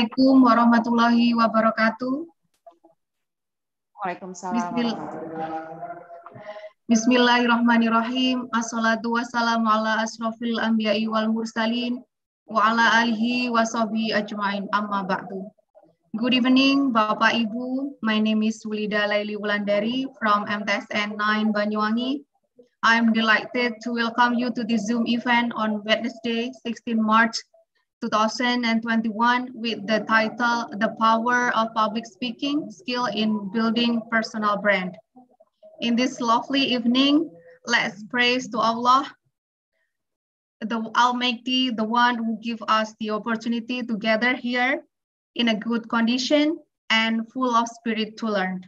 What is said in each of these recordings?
Assalamualaikum warahmatullahi wabarakatuh. Waalaikumsalam. Bismillah. Bismillahirrahmanirrahim. Assalatu wassalamu ala asrofil anbiya'i wal mursalin wa ala alihi wa ajma'in amma ba'du. Good evening Bapak Ibu. My name is Wulida Laili Wulandari from MTSN 9 Banyuwangi. I'm delighted to welcome you to this Zoom event on Wednesday, 16 March 2021 with the title The Power of Public Speaking Skill in Building Personal Brand. In this lovely evening, let's praise to Allah, the Almighty, the one who give us the opportunity to gather here in a good condition and full of spirit to learn.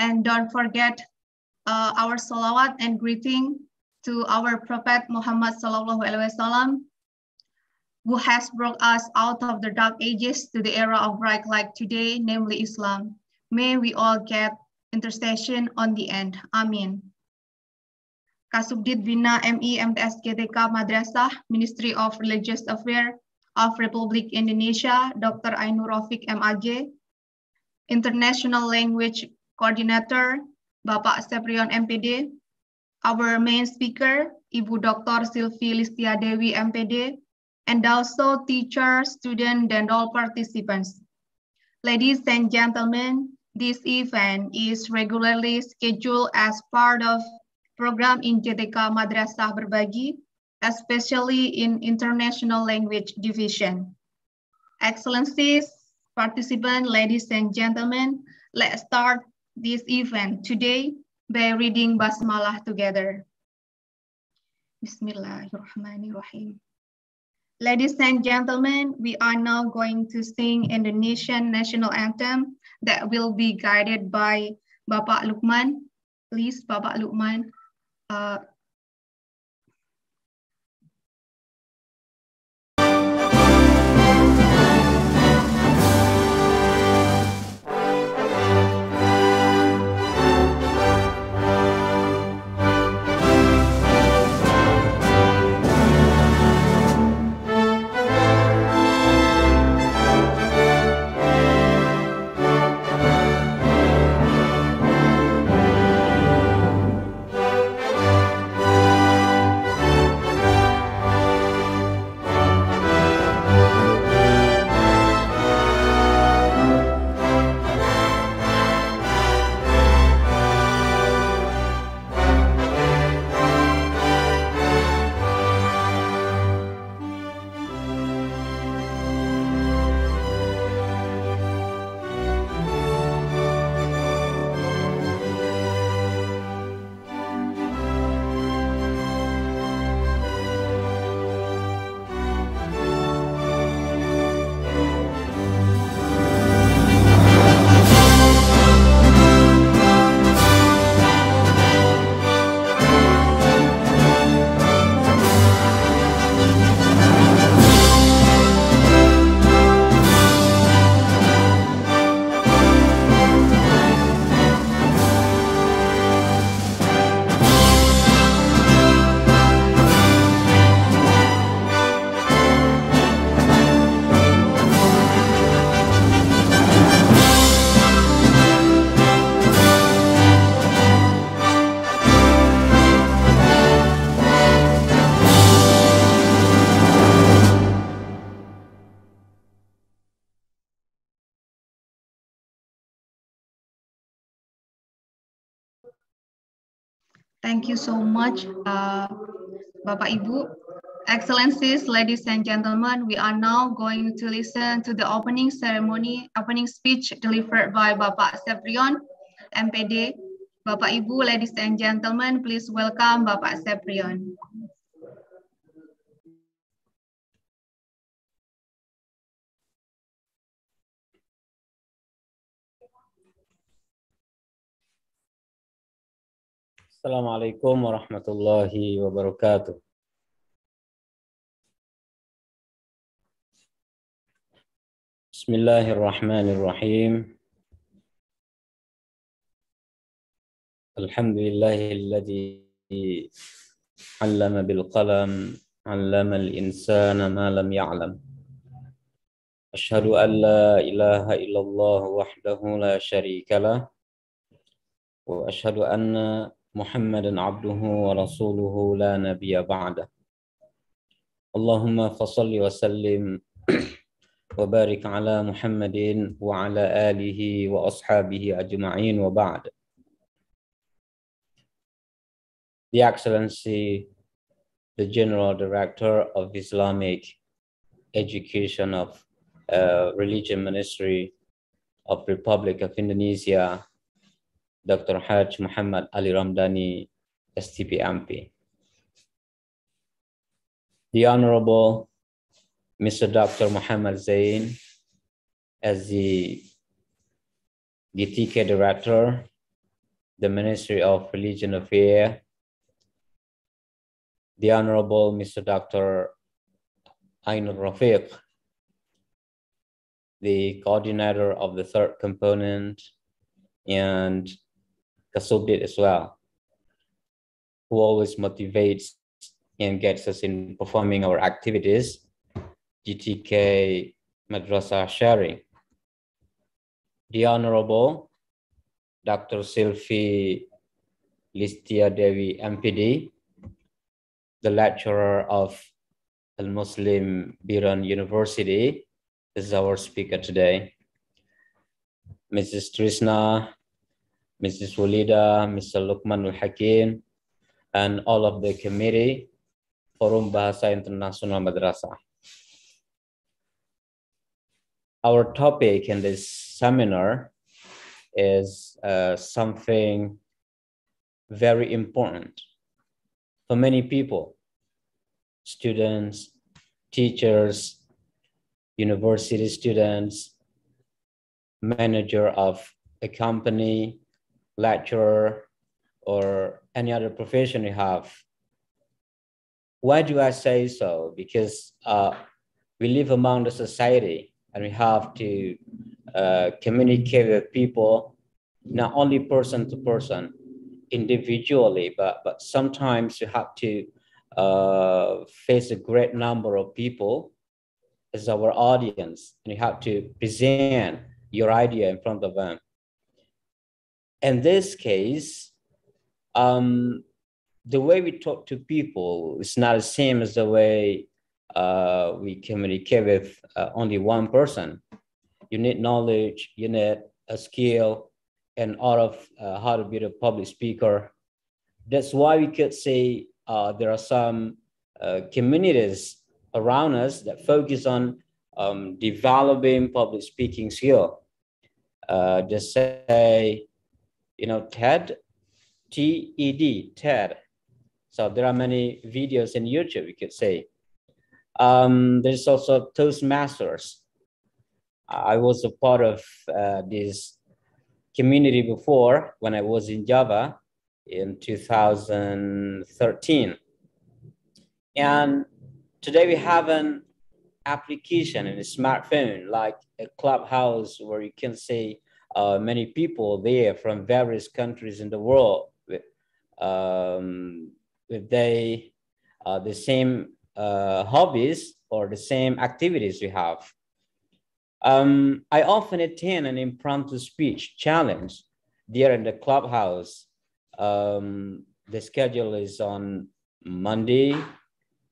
And don't forget uh, our salawat and greeting to our Prophet Muhammad sallallahu alaihi wasallam who has brought us out of the dark ages to the era of bright light today, namely Islam. May we all get intercession on the end. Amin. Kasubdit Bina ME MTS Madrasah, Ministry of Religious Affairs of Republic Indonesia, Dr. Ainur Rafiq M.A.G. International Language Coordinator, Bapak Seprion MPD, our main speaker, Ibu Dr. Sylvie Listia Dewi MPD, and also teachers, students, and all participants. Ladies and gentlemen, this event is regularly scheduled as part of program in JTK Madrasah Berbagi, especially in International Language Division. Excellencies, participants, ladies and gentlemen, let's start this event today by reading Basmalah together. Bismillahirrahmanirrahim. Ladies and gentlemen, we are now going to sing Indonesian national anthem that will be guided by Bapak Lukman. Please, Bapak Lukman, uh, Thank you so much, uh, Bapak Ibu. Excellencies, ladies and gentlemen, we are now going to listen to the opening ceremony, opening speech delivered by Bapak Seprion, MPD. Bapak Ibu, ladies and gentlemen, please welcome Bapak Seprion. السلام عليكم ورحمة الله وبركاته بسم الله الرحمن الرحيم الحمد لله الذي علم بالقلم علم الإنسان ما لم يعلم أشهد أن لا إله إلا الله وحده لا شريك له وأشهد أن محمد عبده ورسوله لا نبي بعده اللهم فصل وسلم وبارك على محمد وعلى آله وأصحابه أجمعين وبعد The Excellency, the General Director of Islamic Education of uh, Religion Ministry of Republic of Indonesia, Dr. Haj Muhammad Ali Ramdani, STPMP. The Honorable Mr. Dr. Muhammad Zain as the GTK Director, the Ministry of Religion Affairs, the Honorable Mr. Dr. Ainul Rafiq, the coordinator of the third component, and Gasol did as well, who always motivates and gets us in performing our activities, GTK Madrasa Sharing. The Honorable Dr. Sylvie Listia Devi MPD, the lecturer of Al Muslim Biran University, is our speaker today. Mrs. Trishna Mrs. Walida, Mr. Lukman Al-Hakim, and all of the committee, Forum Bahasa International Madrasa. Our topic in this seminar is uh, something very important for many people, students, teachers, university students, manager of a company, lecturer, or any other profession you have. Why do I say so? Because uh, we live among the society and we have to uh, communicate with people, not only person to person, individually, but, but sometimes you have to uh, face a great number of people as our audience and you have to present your idea in front of them in this case, um, the way we talk to people is not the same as the way uh, we communicate with uh, only one person. You need knowledge, you need a skill, and all of uh, how to be a public speaker. That's why we could say uh, there are some uh, communities around us that focus on um, developing public speaking skill. Uh, just say you know, TED, T-E-D, TED. So there are many videos in YouTube, you could say. Um, there's also Toastmasters. I was a part of uh, this community before when I was in Java in 2013. And today we have an application in a smartphone like a clubhouse where you can say uh, many people there from various countries in the world with, um, with they, uh, the same uh, hobbies or the same activities you have. Um, I often attend an impromptu speech challenge there in the clubhouse. Um, the schedule is on Monday,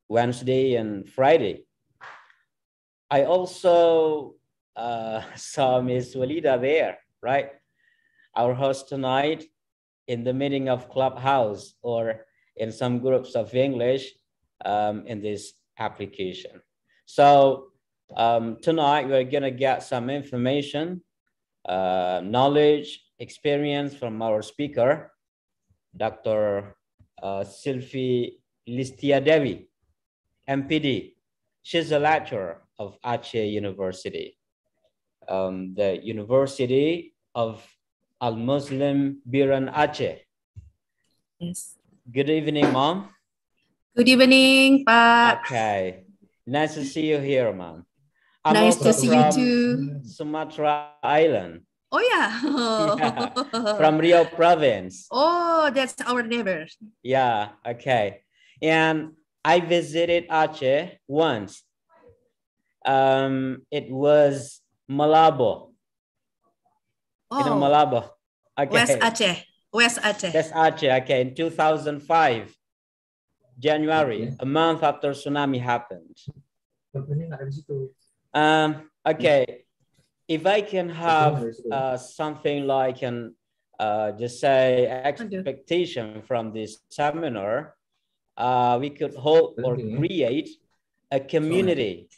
Wednesday, and Friday. I also uh, saw Miss Walida there right? Our host tonight in the meeting of Clubhouse or in some groups of English um, in this application. So um, tonight we're gonna get some information, uh, knowledge, experience from our speaker, Dr. Uh, Sylvie Listia Devi, MPD. She's a lecturer of Aceh University. Um, the university of Al Muslim Biran Aceh. Yes. Good evening, Mom. Good evening, Pak. Okay. Nice to see you here, Mom. I'm nice to see you too. Sumatra Island. Oh, yeah. yeah. From Rio province. Oh, that's our neighbor. Yeah, okay. And I visited Aceh once. Um, it was Malabo. Oh. In Malaba. Okay. West Aceh. West Aceh. West Aceh. Okay. In 2005, January, okay. a month after tsunami happened. Um, okay. If I can have uh, something like an uh, just say expectation from this seminar, uh, we could hope or create a community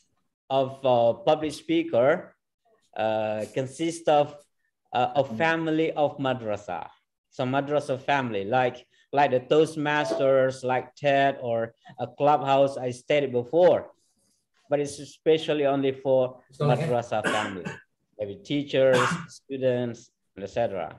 of uh, public speaker uh, consist of uh, a family of madrasa. So madrasa family, like like the Toastmasters, like TED or a clubhouse I stated before. But it's especially only for madrasa family, maybe teachers, students, etc.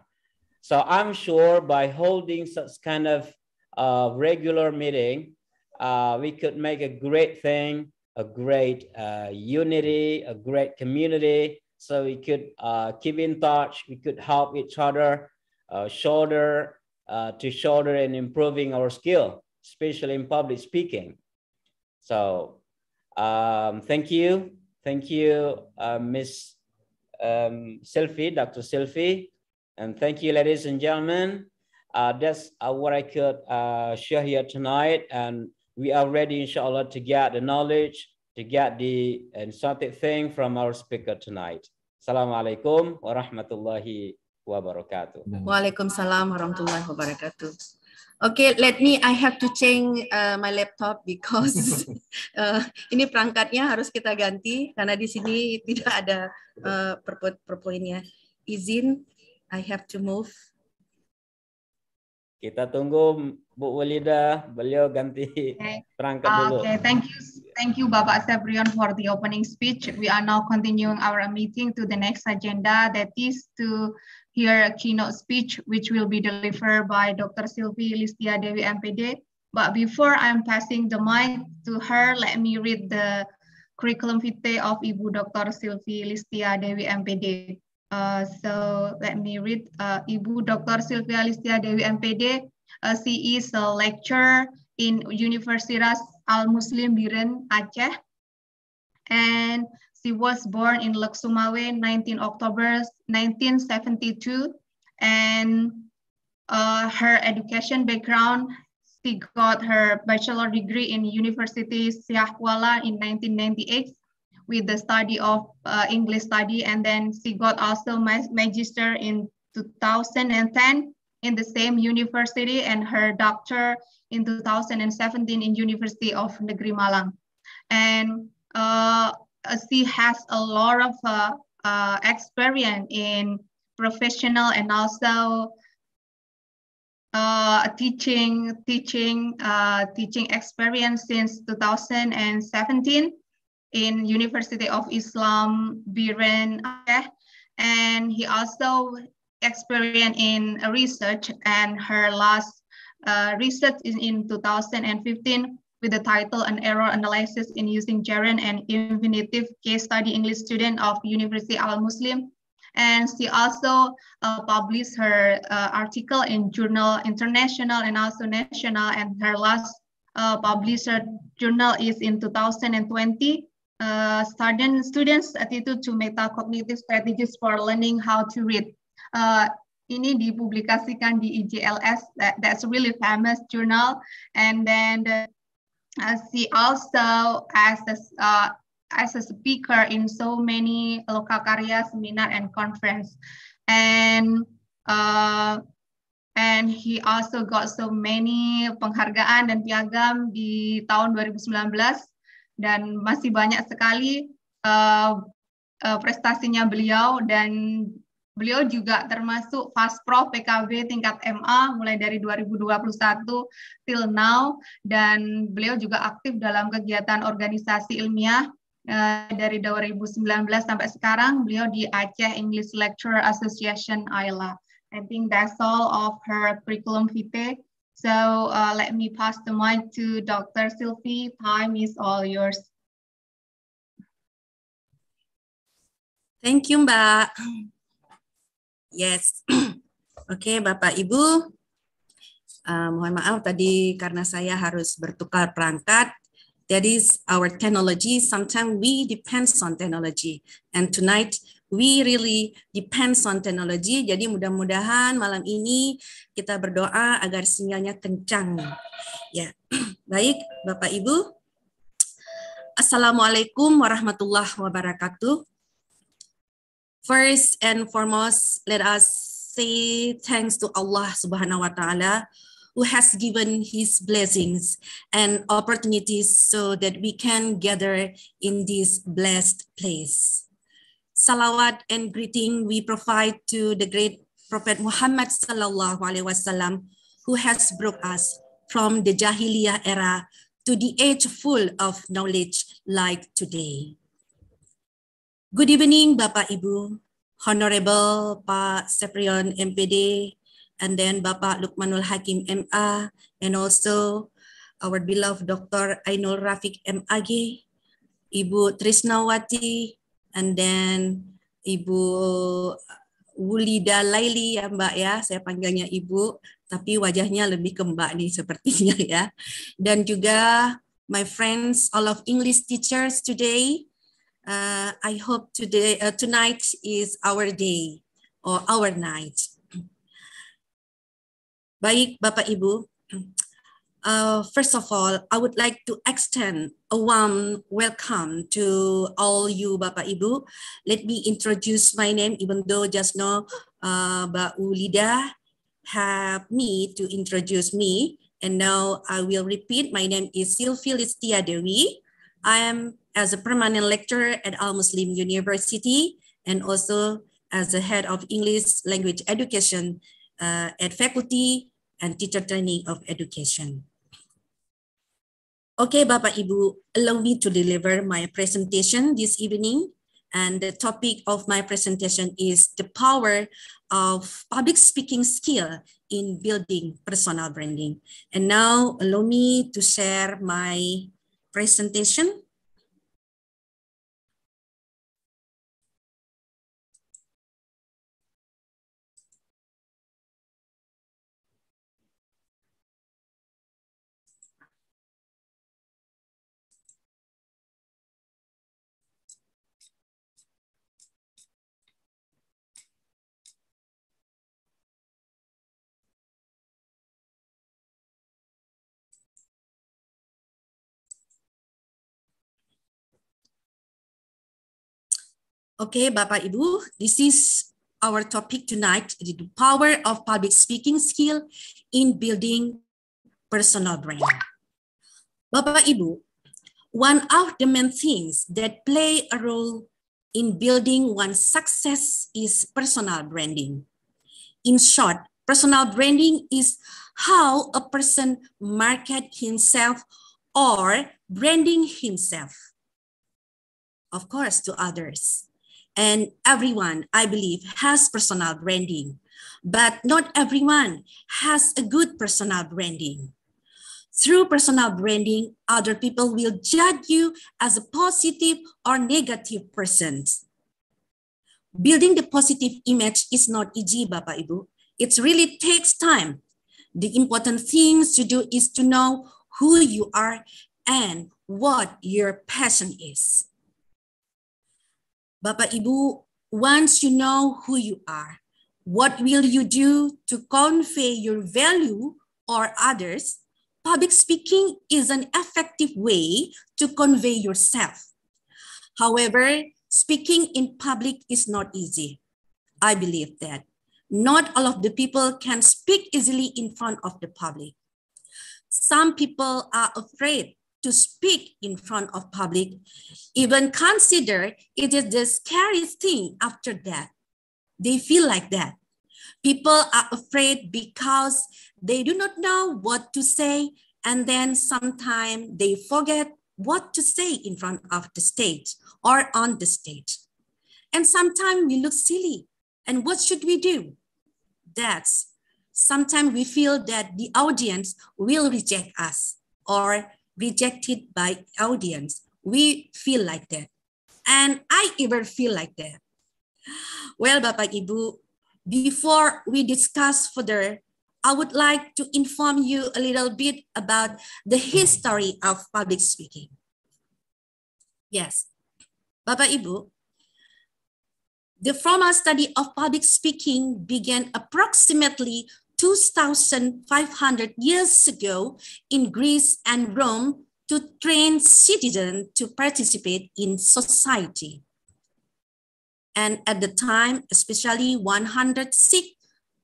So I'm sure by holding such kind of uh, regular meeting, uh, we could make a great thing, a great uh, unity, a great community, so we could uh, keep in touch. We could help each other, uh, shoulder uh, to shoulder, in improving our skill, especially in public speaking. So, um, thank you, thank you, uh, Miss um, Selfie, Dr. Selfie, and thank you, ladies and gentlemen. Uh, that's what I could share here tonight, and we are ready, inshallah, to get the knowledge to get the instructive thing from our speaker tonight. Assalamualaikum warahmatullahi wabarakatuh. Waalaikumsalam warahmatullahi wabarakatuh. Okay, let me. I have to change uh, my laptop because uh, ini perangkatnya harus kita ganti karena di sini tidak ada uh, perpoinnya. Izin, I have to move. Kita tunggu Bu Walida, beliau ganti okay. perangkat okay. dulu. Okay, thank you Thank you, Baba Sabrion, for the opening speech. We are now continuing our meeting to the next agenda, that is to hear a keynote speech, which will be delivered by Dr. Sylvie Listia Dewi, MPD. But before I'm passing the mic to her, let me read the curriculum vitae of Ibu Dr. Sylvie Listia Dewi, MPD. Uh, so let me read uh, Ibu Dr. Sylvia Listia Dewi, MPD. Uh, she is a lecturer in Universitas Al Muslim Biren Aceh. And she was born in Leksumawe, 19 October 1972. And uh, her education background, she got her bachelor degree in University Siah Kuala in 1998 with the study of uh, English study. And then she got also my magister in 2010 in the same university and her doctor in 2017 in University of Negeri Malang. And uh, uh, she has a lot of uh, uh, experience in professional and also uh, teaching, teaching, uh, teaching experience since 2017 in University of Islam, Biren, and he also experience in research and her last uh, research is in 2015 with the title An Error Analysis in Using Gerund and Infinitive Case Study English Student of University Al-Muslim. And she also uh, published her uh, article in Journal International and also National. And her last uh, published journal is in 2020, uh, student, Students' Attitude to Metacognitive Strategies for Learning How to Read. Uh, ini dipublikasikan di IJLS that, that's really famous journal and then the, uh, she also as a, uh, as a speaker in so many local karya seminar and conference and uh, and he also got so many penghargaan dan piagam di tahun 2019 dan masih banyak sekali uh, uh, prestasinya beliau dan Beliau juga termasuk prof PKB tingkat MA mulai dari 2021 till now dan beliau juga aktif dalam kegiatan organisasi ilmiah eh, dari 2019 sampai sekarang beliau di Aceh English Lecturer Association ILA. I think that's all of her curriculum vitae. So uh, let me pass the mic to Dr. Sylvie. Time is all yours. Thank you, Mbak. Yes. Oke, okay, Bapak Ibu, uh, mohon maaf tadi karena saya harus bertukar perangkat. That is our technology. Sometimes we depends on technology. And tonight we really depends on technology. Jadi mudah-mudahan malam ini kita berdoa agar sinyalnya kencang. Ya, yeah. baik Bapak Ibu. Assalamualaikum warahmatullahi wabarakatuh. First and foremost, let us say thanks to Allah subhanahu wa ta'ala who has given his blessings and opportunities so that we can gather in this blessed place. Salawat and greeting we provide to the great Prophet Muhammad sallallahu alaihi wasallam who has brought us from the Jahiliyyah era to the age full of knowledge like today. Good evening, Bapak Ibu, Honorable Pak Seprion MPD, and then Bapak Lukmanul Hakim MA, and also our beloved Dr. Ainul Rafiq MAG, Ibu Trisnawati, and then Ibu Wulida Laili ya Mbak ya, saya panggilnya Ibu, tapi wajahnya lebih ke Mbak nih sepertinya ya. Dan juga my friends, all of English teachers today, Uh, I hope today, uh, tonight is our day or our night. Baik Bapak Ibu, uh, first of all, I would like to extend a warm welcome to all you Bapak Ibu. Let me introduce my name even though just now uh, Mbak Ulida have me to introduce me. And now I will repeat, my name is Sylvie Listia Dewi. I am as a permanent lecturer at Al Muslim University and also as a head of English language education uh, at faculty and teacher training of education. Okay, Bapak Ibu, allow me to deliver my presentation this evening. And the topic of my presentation is the power of public speaking skill in building personal branding. And now allow me to share my presentation. Okay, Bapak Ibu, this is our topic tonight, the power of public speaking skill in building personal brand. Bapak Ibu, one of the main things that play a role in building one's success is personal branding. In short, personal branding is how a person market himself or branding himself, of course, to others. And everyone, I believe, has personal branding, but not everyone has a good personal branding. Through personal branding, other people will judge you as a positive or negative person. Building the positive image is not easy, Bapak Ibu. It really takes time. The important things to do is to know who you are and what your passion is. Bapak Ibu, once you know who you are, what will you do to convey your value or others? Public speaking is an effective way to convey yourself. However, speaking in public is not easy. I believe that not all of the people can speak easily in front of the public. Some people are afraid to speak in front of public, even consider it is the scariest thing after that, They feel like that. People are afraid because they do not know what to say, and then sometimes they forget what to say in front of the stage or on the stage. And sometimes we look silly. And what should we do? That's sometimes we feel that the audience will reject us or rejected by audience. We feel like that. And I even feel like that. Well, Bapak Ibu, before we discuss further, I would like to inform you a little bit about the history of public speaking. Yes, Bapak Ibu, the formal study of public speaking began approximately 2,500 years ago in Greece and Rome to train citizens to participate in society. And at the time, especially 106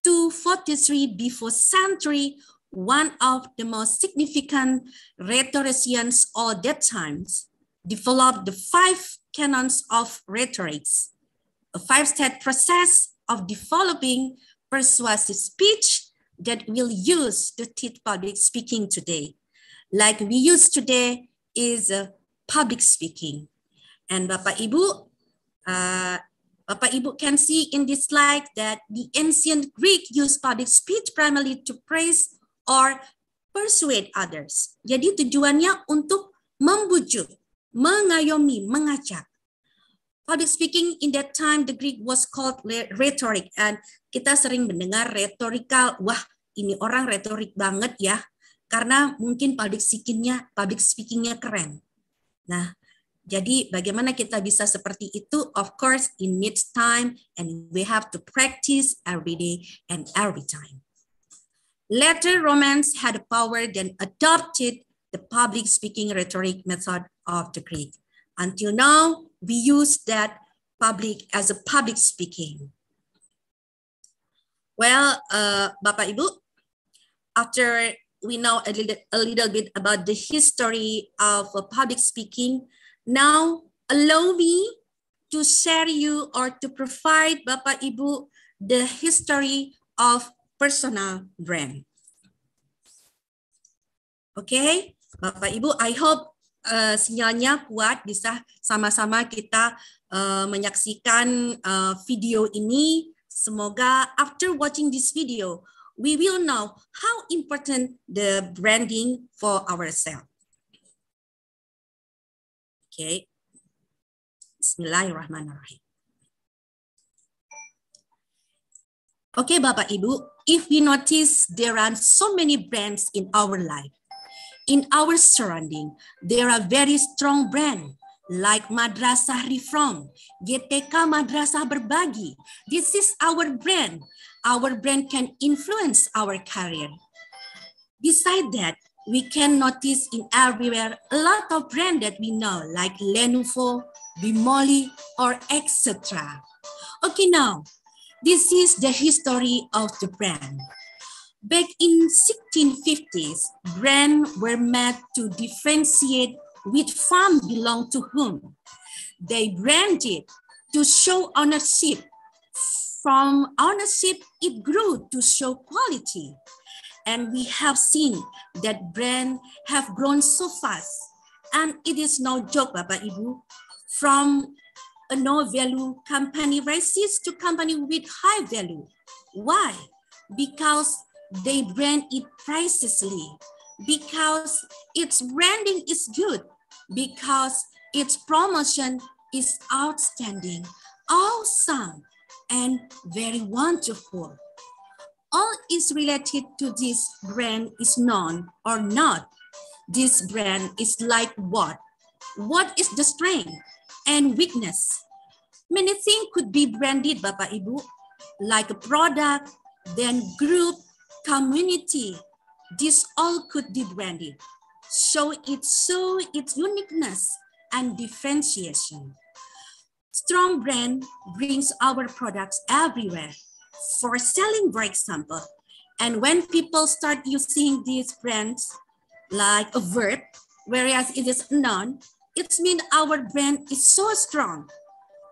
to 43 before century, one of the most significant rhetoricians or that times developed the five canons of rhetorics, a five-step process of developing persuasive speech that we'll use to teach public speaking today. Like we use today is uh, public speaking. And Bapak Ibu, uh, Bapak Ibu can see in this slide that the ancient Greek used public speech primarily to praise or persuade others. Jadi tujuannya untuk membujuk, mengayomi, mengajak. Public speaking in that time the Greek was called rhetoric and kita sering mendengar retorikal, wah ini orang retorik banget ya karena mungkin public speakingnya public speakingnya keren. Nah, jadi bagaimana kita bisa seperti itu? Of course, in needs time and we have to practice every day and every time. Later Romans had a power then adopted the public speaking rhetoric method of the Greek. Until now, we use that public as a public speaking. Well, uh, Bapak Ibu, after we know a little, a little bit about the history of uh, public speaking, now allow me to share you or to provide Bapak Ibu the history of personal brand. Okay, Bapak Ibu, I hope uh, sinyalnya kuat bisa sama-sama kita uh, menyaksikan uh, video ini. Semoga after watching this video, we will know how important the branding for ourselves. Okay. Bismillahirrahmanirrahim. Okay, Bapak Ibu, if we notice there are so many brands in our life, In our surrounding, there are very strong brands like Madrasah Reform, GTK Madrasah Berbagi. This is our brand. Our brand can influence our career. Besides that, we can notice in everywhere a lot of brands that we know like Lenovo, Bimoli, or etc. Okay, now, this is the history of the brand. Back in 1650s, brand were made to differentiate which farm belonged to whom. They branded to show ownership. From ownership, it grew to show quality. And we have seen that brand have grown so fast. And it is no joke, Baba Ibu, from a no value company rises to company with high value. Why? Because they brand it pricelessly because its branding is good, because its promotion is outstanding, awesome, and very wonderful. All is related to this brand is known or not. This brand is like what? What is the strength and weakness? Many things could be branded, Bapak Ibu, like a product, then group, community. This all could be branded. Show it show its uniqueness and differentiation. Strong brand brings our products everywhere for selling, for example. And when people start using these brands like a verb, whereas it is a noun, it means our brand is so strong.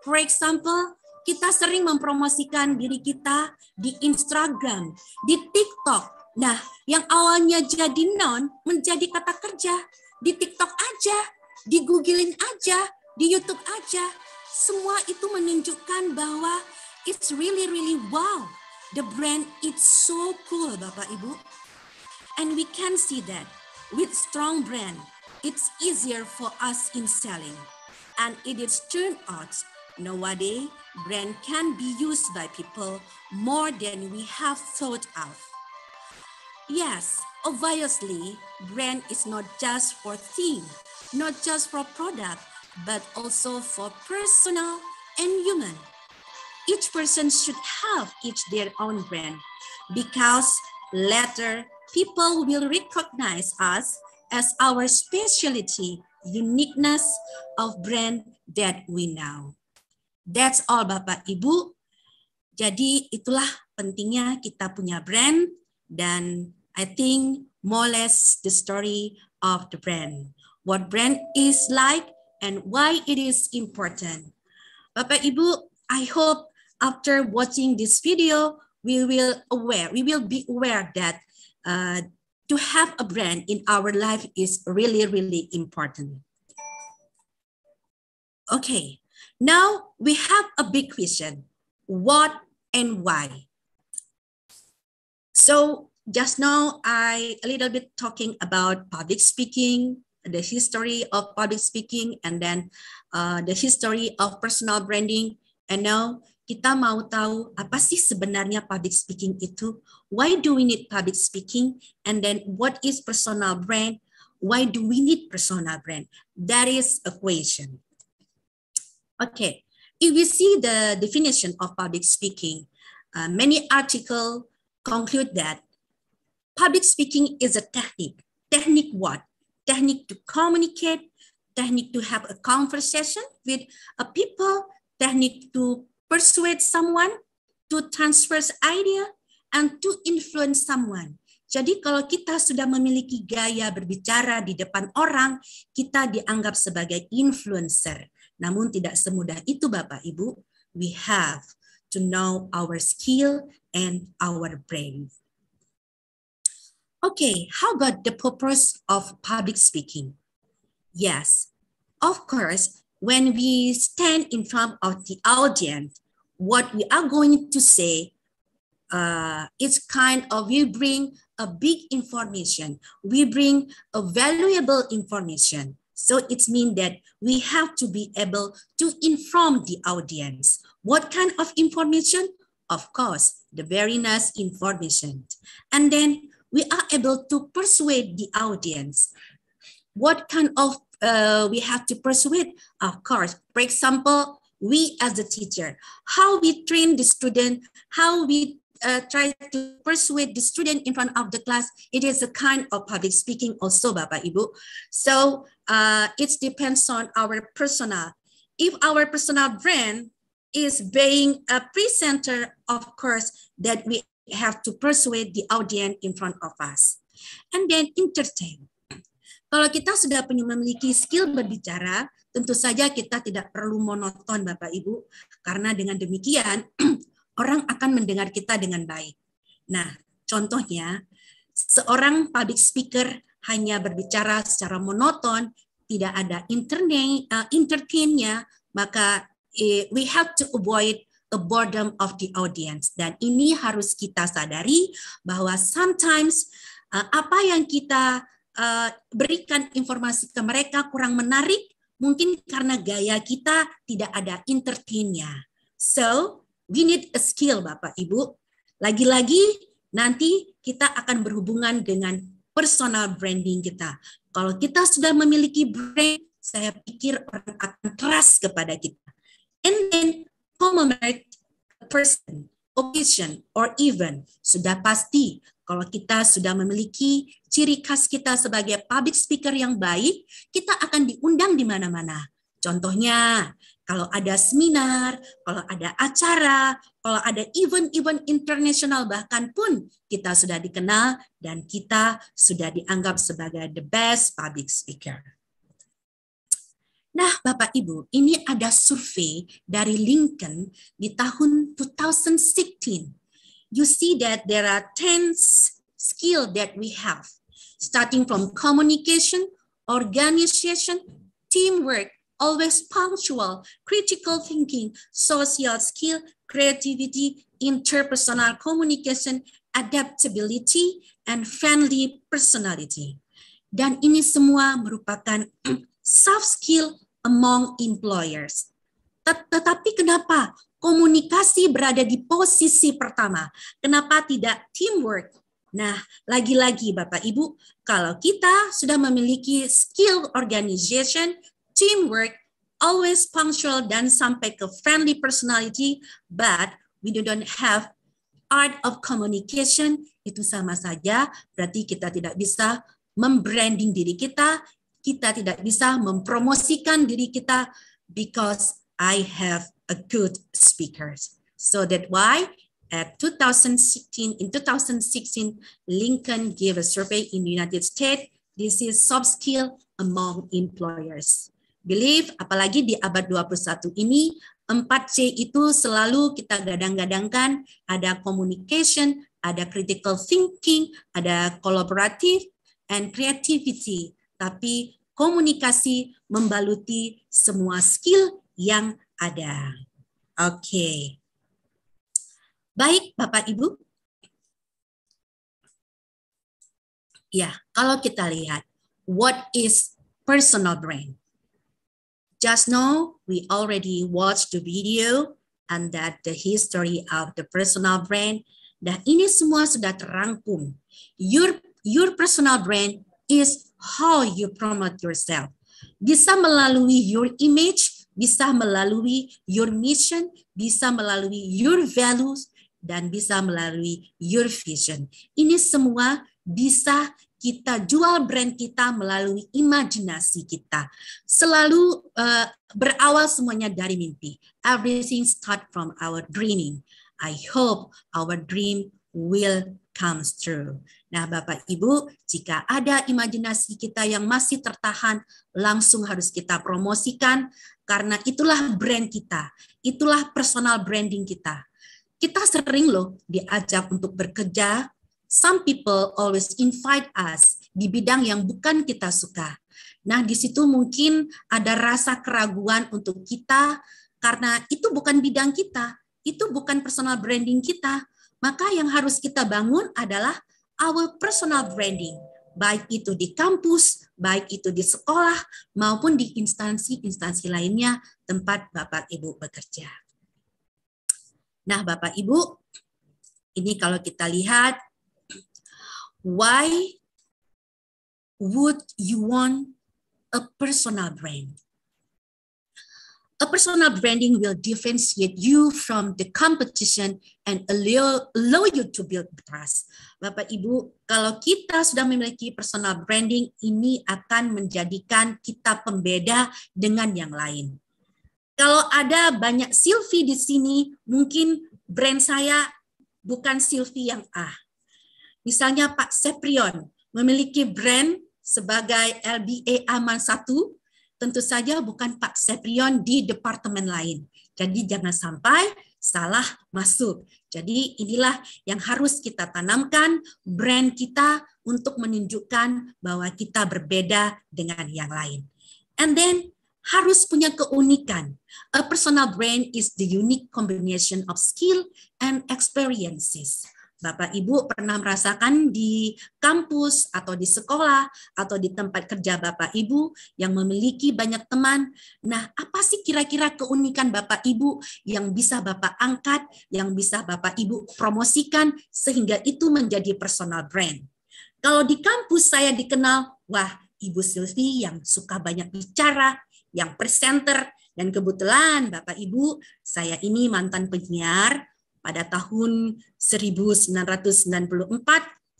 For example, kita sering mempromosikan diri kita di Instagram, di TikTok. Nah, yang awalnya jadi non menjadi kata kerja. Di TikTok aja, di Googling aja, di YouTube aja. Semua itu menunjukkan bahwa it's really really wow. The brand it's so cool, Bapak Ibu. And we can see that with strong brand, it's easier for us in selling. And it is turned out nowadays brand can be used by people more than we have thought of. Yes, obviously, brand is not just for thing, not just for product, but also for personal and human. Each person should have each their own brand because later people will recognize us as our specialty uniqueness of brand that we know. That's all Bapak Ibu. Jadi itulah pentingnya kita punya brand dan I think more or less the story of the brand. What brand is like and why it is important. Bapak Ibu, I hope after watching this video, we will aware, we will be aware that uh, to have a brand in our life is really, really important. Okay, Now we have a big question. What and why? So just now I a little bit talking about public speaking, the history of public speaking, and then uh, the history of personal branding. And now kita mau tahu apa sih sebenarnya public speaking itu? Why do we need public speaking? And then what is personal brand? Why do we need personal brand? That is a question. Okay, if we see the definition of public speaking, uh, many articles conclude that public speaking is a technique. Technique what? Technique to communicate, technique to have a conversation with a people, technique to persuade someone, to transfer idea, and to influence someone. Jadi kalau kita sudah memiliki gaya berbicara di depan orang, kita dianggap sebagai influencer. Namun tidak semudah itu Bapak Ibu. We have to know our skill and our brain. Okay, how about the purpose of public speaking? Yes, of course, when we stand in front of the audience, what we are going to say uh, it's kind of we bring a big information we bring a valuable information so it means that we have to be able to inform the audience. What kind of information? Of course, the very nice information. And then we are able to persuade the audience. What kind of uh, we have to persuade? Of course, for example, we as the teacher, how we train the student, how we uh, try to persuade the student in front of the class, it is a kind of public speaking also, Baba Ibu. So uh, it depends on our personal. If our personal brand is being a presenter, of course, that we have to persuade the audience in front of us. And then entertain. Kalau kita sudah memiliki skill berbicara, tentu saja kita tidak perlu monoton Bapak Ibu, karena dengan demikian orang akan mendengar kita dengan baik. Nah, contohnya seorang public speaker hanya berbicara secara monoton, tidak ada internet uh, eh, entertainnya, maka eh, we have to avoid the boredom of the audience. Dan ini harus kita sadari bahwa sometimes eh, apa yang kita berikan informasi ke mereka kurang menarik, mungkin karena gaya kita tidak ada entertainnya. So We need a skill, Bapak Ibu. Lagi-lagi nanti kita akan berhubungan dengan personal branding kita. Kalau kita sudah memiliki brand, saya pikir orang akan trust kepada kita. And then commemorate a person, occasion, or event. Sudah pasti kalau kita sudah memiliki ciri khas kita sebagai public speaker yang baik, kita akan diundang di mana-mana. Contohnya, kalau ada seminar, kalau ada acara, kalau ada event-event internasional bahkan pun kita sudah dikenal dan kita sudah dianggap sebagai the best public speaker. Nah, Bapak Ibu, ini ada survei dari Lincoln di tahun 2016. You see that there are 10 skill that we have, starting from communication, organization, teamwork, always punctual, critical thinking, social skill, creativity, interpersonal communication, adaptability, and friendly personality. Dan ini semua merupakan soft skill among employers. Tetapi kenapa komunikasi berada di posisi pertama? Kenapa tidak teamwork? Nah, lagi-lagi Bapak Ibu, kalau kita sudah memiliki skill organization, teamwork, always punctual dan sampai ke friendly personality, but we don't have art of communication, itu sama saja berarti kita tidak bisa membranding diri kita, kita tidak bisa mempromosikan diri kita because I have a good speakers. So that why at 2016 in 2016 Lincoln gave a survey in the United States. This is soft skill among employers. Believe, apalagi di abad 21 ini, 4C itu selalu kita gadang-gadangkan, ada communication, ada critical thinking, ada collaborative, and creativity. Tapi komunikasi membaluti semua skill yang ada. Oke. Okay. Baik, Bapak Ibu. Ya, kalau kita lihat, what is personal brand? Just now, we already watched the video and that the history of the personal brand. Dan ini semua sudah terangkum. Your, your personal brand is how you promote yourself. Bisa melalui your image, bisa melalui your mission, bisa melalui your values, dan bisa melalui your vision. Ini semua bisa kita jual brand kita melalui imajinasi kita. Selalu uh, berawal semuanya dari mimpi. Everything start from our dreaming. I hope our dream will comes true. Nah, Bapak Ibu, jika ada imajinasi kita yang masih tertahan, langsung harus kita promosikan karena itulah brand kita, itulah personal branding kita. Kita sering loh diajak untuk bekerja some people always invite us di bidang yang bukan kita suka. Nah, di situ mungkin ada rasa keraguan untuk kita karena itu bukan bidang kita, itu bukan personal branding kita. Maka yang harus kita bangun adalah our personal branding, baik itu di kampus, baik itu di sekolah maupun di instansi-instansi lainnya tempat Bapak Ibu bekerja. Nah, Bapak Ibu, ini kalau kita lihat Why would you want a personal brand? A personal branding will differentiate you from the competition and allow, you to build trust. Bapak Ibu, kalau kita sudah memiliki personal branding, ini akan menjadikan kita pembeda dengan yang lain. Kalau ada banyak Silvi di sini, mungkin brand saya bukan Silvi yang A. Misalnya Pak Seprion memiliki brand sebagai LBA Aman 1, tentu saja bukan Pak Seprion di departemen lain. Jadi jangan sampai salah masuk. Jadi inilah yang harus kita tanamkan brand kita untuk menunjukkan bahwa kita berbeda dengan yang lain. And then harus punya keunikan. A personal brand is the unique combination of skill and experiences. Bapak Ibu pernah merasakan di kampus atau di sekolah atau di tempat kerja Bapak Ibu yang memiliki banyak teman. Nah, apa sih kira-kira keunikan Bapak Ibu yang bisa Bapak angkat, yang bisa Bapak Ibu promosikan sehingga itu menjadi personal brand? Kalau di kampus saya dikenal, wah Ibu Silvi yang suka banyak bicara, yang presenter, dan kebetulan Bapak Ibu, saya ini mantan penyiar, pada tahun 1994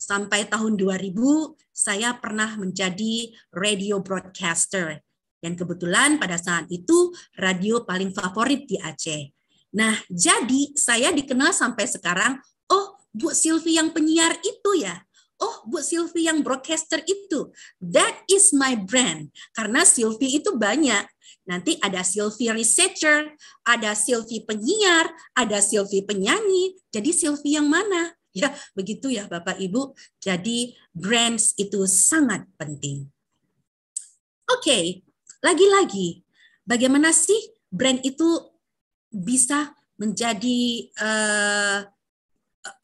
sampai tahun 2000 saya pernah menjadi radio broadcaster dan kebetulan pada saat itu radio paling favorit di Aceh. Nah, jadi saya dikenal sampai sekarang, oh Bu Silvi yang penyiar itu ya oh Bu Silvi yang broadcaster itu, that is my brand. Karena Silvi itu banyak. Nanti ada Silvi researcher, ada Silvi penyiar, ada Silvi penyanyi. Jadi Silvi yang mana? Ya, begitu ya Bapak Ibu. Jadi brands itu sangat penting. Oke, okay. lagi-lagi bagaimana sih brand itu bisa menjadi uh,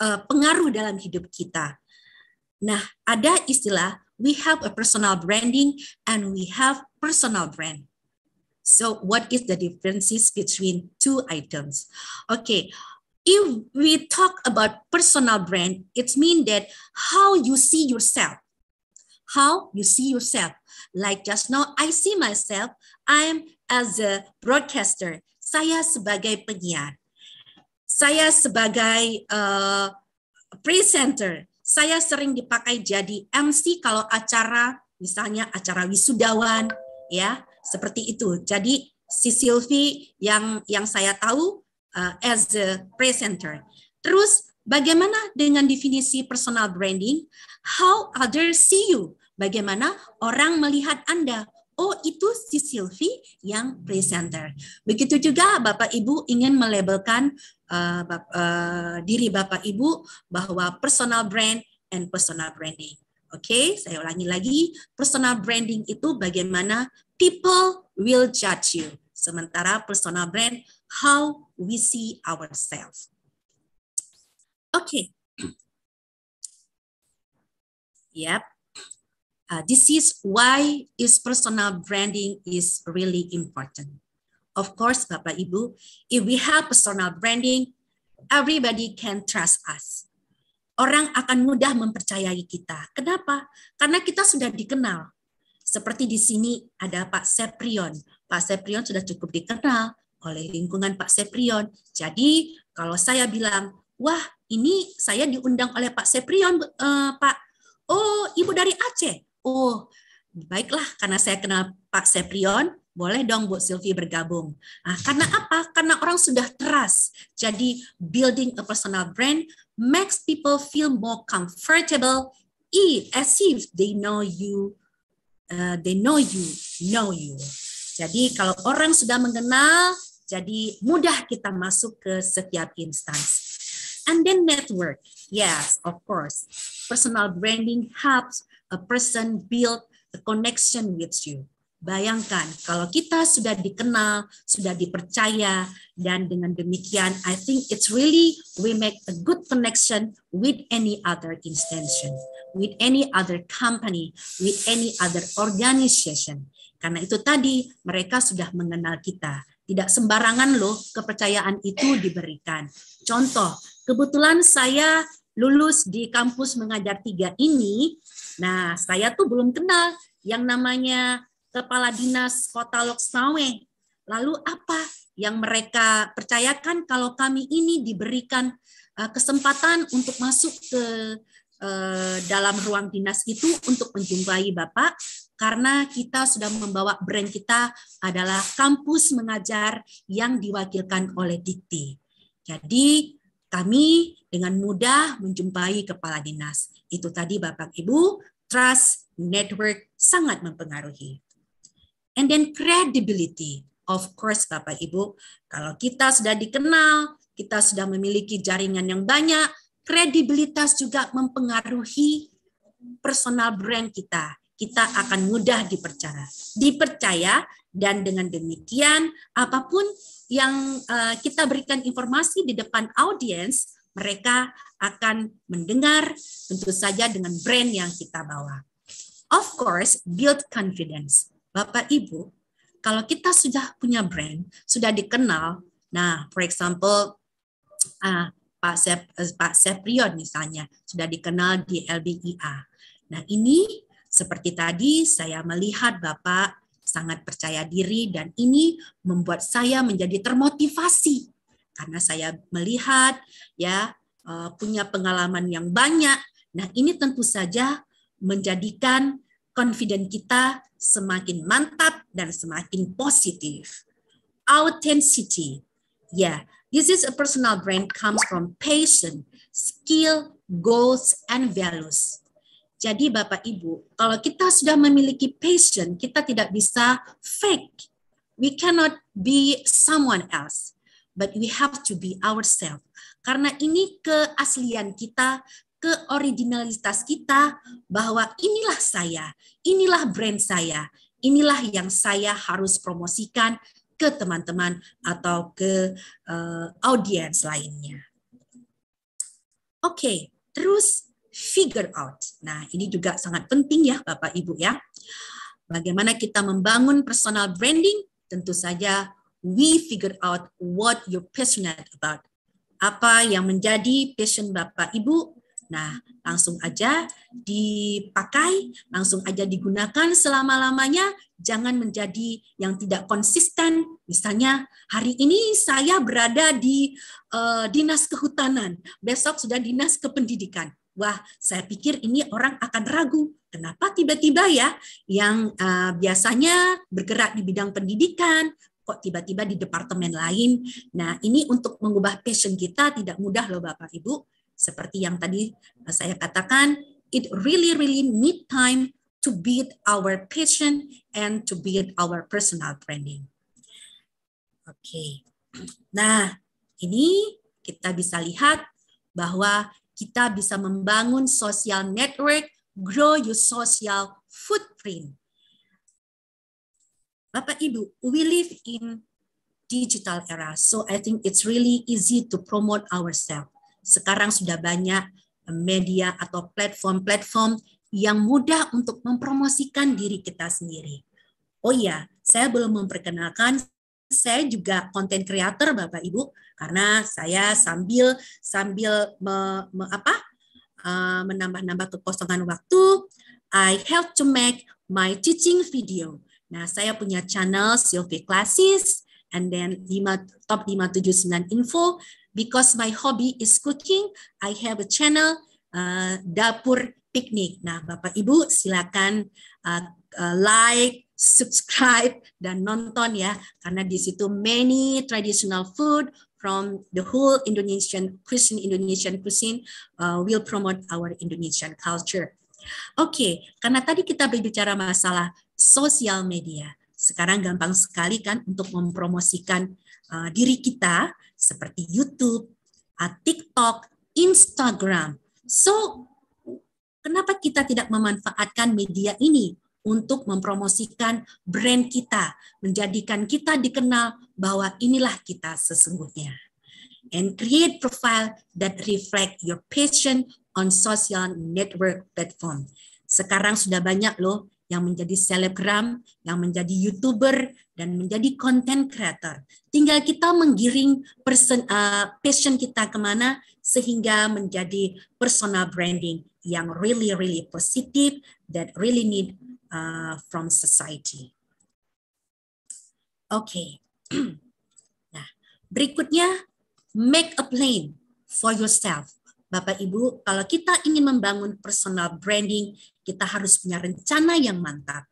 uh, pengaruh dalam hidup kita? Nah, ada istilah we have a personal branding and we have personal brand. So what is the differences between two items? Okay, if we talk about personal brand, it means that how you see yourself, how you see yourself. Like just now, I see myself, I'm as a broadcaster, saya sebagai penyiar, saya sebagai uh, presenter, saya sering dipakai jadi MC kalau acara misalnya acara wisudawan ya seperti itu. Jadi si Silvi yang yang saya tahu uh, as the presenter. Terus bagaimana dengan definisi personal branding? How others see you? Bagaimana orang melihat Anda? Oh, itu si Silvi yang presenter. Begitu juga Bapak Ibu ingin melabelkan uh, bap, uh, diri Bapak Ibu bahwa personal brand and personal branding. Oke, okay? saya ulangi lagi, personal branding itu bagaimana people will judge you. Sementara personal brand, how we see ourselves. Oke. Okay. Yep. Uh, this is why is personal branding is really important. Of course, Bapak Ibu, if we have personal branding, everybody can trust us. Orang akan mudah mempercayai kita. Kenapa? Karena kita sudah dikenal. Seperti di sini ada Pak Seprion. Pak Seprion sudah cukup dikenal oleh lingkungan Pak Seprion. Jadi kalau saya bilang, wah ini saya diundang oleh Pak Seprion, eh, Pak. Oh, Ibu dari Aceh. Oh, baiklah karena saya kenal Pak Seprion, boleh dong Bu Sylvie bergabung. Nah, karena apa? Karena orang sudah trust. Jadi building a personal brand makes people feel more comfortable e, as if they know you, uh, they know you, know you. Jadi kalau orang sudah mengenal, jadi mudah kita masuk ke setiap instansi. And then network, yes, of course. Personal branding helps a person build a connection with you. Bayangkan kalau kita sudah dikenal, sudah dipercaya, dan dengan demikian, I think it's really we make a good connection with any other institution, with any other company, with any other organization. Karena itu tadi mereka sudah mengenal kita. Tidak sembarangan loh kepercayaan itu diberikan. Contoh, kebetulan saya lulus di kampus mengajar tiga ini, nah saya tuh belum kenal yang namanya Kepala Dinas Kota Loksawe. Lalu apa yang mereka percayakan kalau kami ini diberikan eh, kesempatan untuk masuk ke eh, dalam ruang dinas itu untuk menjumpai Bapak karena kita sudah membawa brand kita adalah kampus mengajar yang diwakilkan oleh Dikti. Jadi kami dengan mudah menjumpai kepala dinas. Itu tadi Bapak Ibu, trust network sangat mempengaruhi. And then credibility. Of course, Bapak Ibu, kalau kita sudah dikenal, kita sudah memiliki jaringan yang banyak, kredibilitas juga mempengaruhi personal brand kita. Kita akan mudah dipercaya, dipercaya dan dengan demikian apapun yang eh, kita berikan informasi di depan audiens, mereka akan mendengar tentu saja dengan brand yang kita bawa. Of course, build confidence. Bapak Ibu, kalau kita sudah punya brand, sudah dikenal, nah, for example, uh, Pak, Sep, uh, Pak Seprion misalnya, sudah dikenal di LBIA. E nah, ini seperti tadi saya melihat Bapak sangat percaya diri dan ini membuat saya menjadi termotivasi karena saya melihat ya eh, punya pengalaman yang banyak. Nah, ini tentu saja menjadikan confident kita semakin mantap dan semakin positif. Authenticity. Yeah, this is a personal brand comes from passion, skill, goals, and values. Jadi Bapak Ibu, kalau kita sudah memiliki passion, kita tidak bisa fake. We cannot be someone else, but we have to be ourselves. Karena ini keaslian kita, ke originalitas kita bahwa inilah saya, inilah brand saya, inilah yang saya harus promosikan ke teman-teman atau ke uh, audiens lainnya. Oke, okay, terus figure out. Nah, ini juga sangat penting ya Bapak Ibu ya. Bagaimana kita membangun personal branding? Tentu saja we figure out what you're passionate about. Apa yang menjadi passion Bapak Ibu Nah, langsung aja dipakai, langsung aja digunakan selama-lamanya, jangan menjadi yang tidak konsisten. Misalnya, hari ini saya berada di uh, dinas kehutanan, besok sudah dinas kependidikan. Wah, saya pikir ini orang akan ragu. Kenapa tiba-tiba ya yang uh, biasanya bergerak di bidang pendidikan, kok tiba-tiba di departemen lain. Nah, ini untuk mengubah passion kita tidak mudah loh Bapak Ibu. Seperti yang tadi eh, saya katakan, it really really need time to build our passion and to build our personal branding. Oke. Okay. Nah, ini kita bisa lihat bahwa kita bisa membangun social network, grow your social footprint. Bapak Ibu, we live in digital era, so I think it's really easy to promote ourselves sekarang sudah banyak media atau platform-platform yang mudah untuk mempromosikan diri kita sendiri. Oh iya, saya belum memperkenalkan saya juga konten creator Bapak Ibu karena saya sambil sambil me, me, apa uh, menambah-nambah kekosongan waktu I help to make my teaching video. Nah, saya punya channel Sylvie Classes and then 5, top 579 info because my hobby is cooking, I have a channel uh, dapur piknik. Nah, Bapak Ibu silakan uh, uh, like, subscribe dan nonton ya karena di situ many traditional food from the whole Indonesian cuisine Indonesian cuisine uh, will promote our Indonesian culture. Oke, okay, karena tadi kita berbicara masalah sosial media. Sekarang gampang sekali kan untuk mempromosikan uh, diri kita seperti YouTube, ah, TikTok, Instagram. So, kenapa kita tidak memanfaatkan media ini untuk mempromosikan brand kita, menjadikan kita dikenal bahwa inilah kita sesungguhnya. And create profile that reflect your passion on social network platform. Sekarang sudah banyak loh yang menjadi selebgram, yang menjadi youtuber, dan menjadi content creator. Tinggal kita menggiring person, uh, passion kita kemana sehingga menjadi personal branding yang really, really positive that really need uh, from society. Oke. Okay. nah, berikutnya make a plan for yourself. Bapak Ibu, kalau kita ingin membangun personal branding, kita harus punya rencana yang mantap.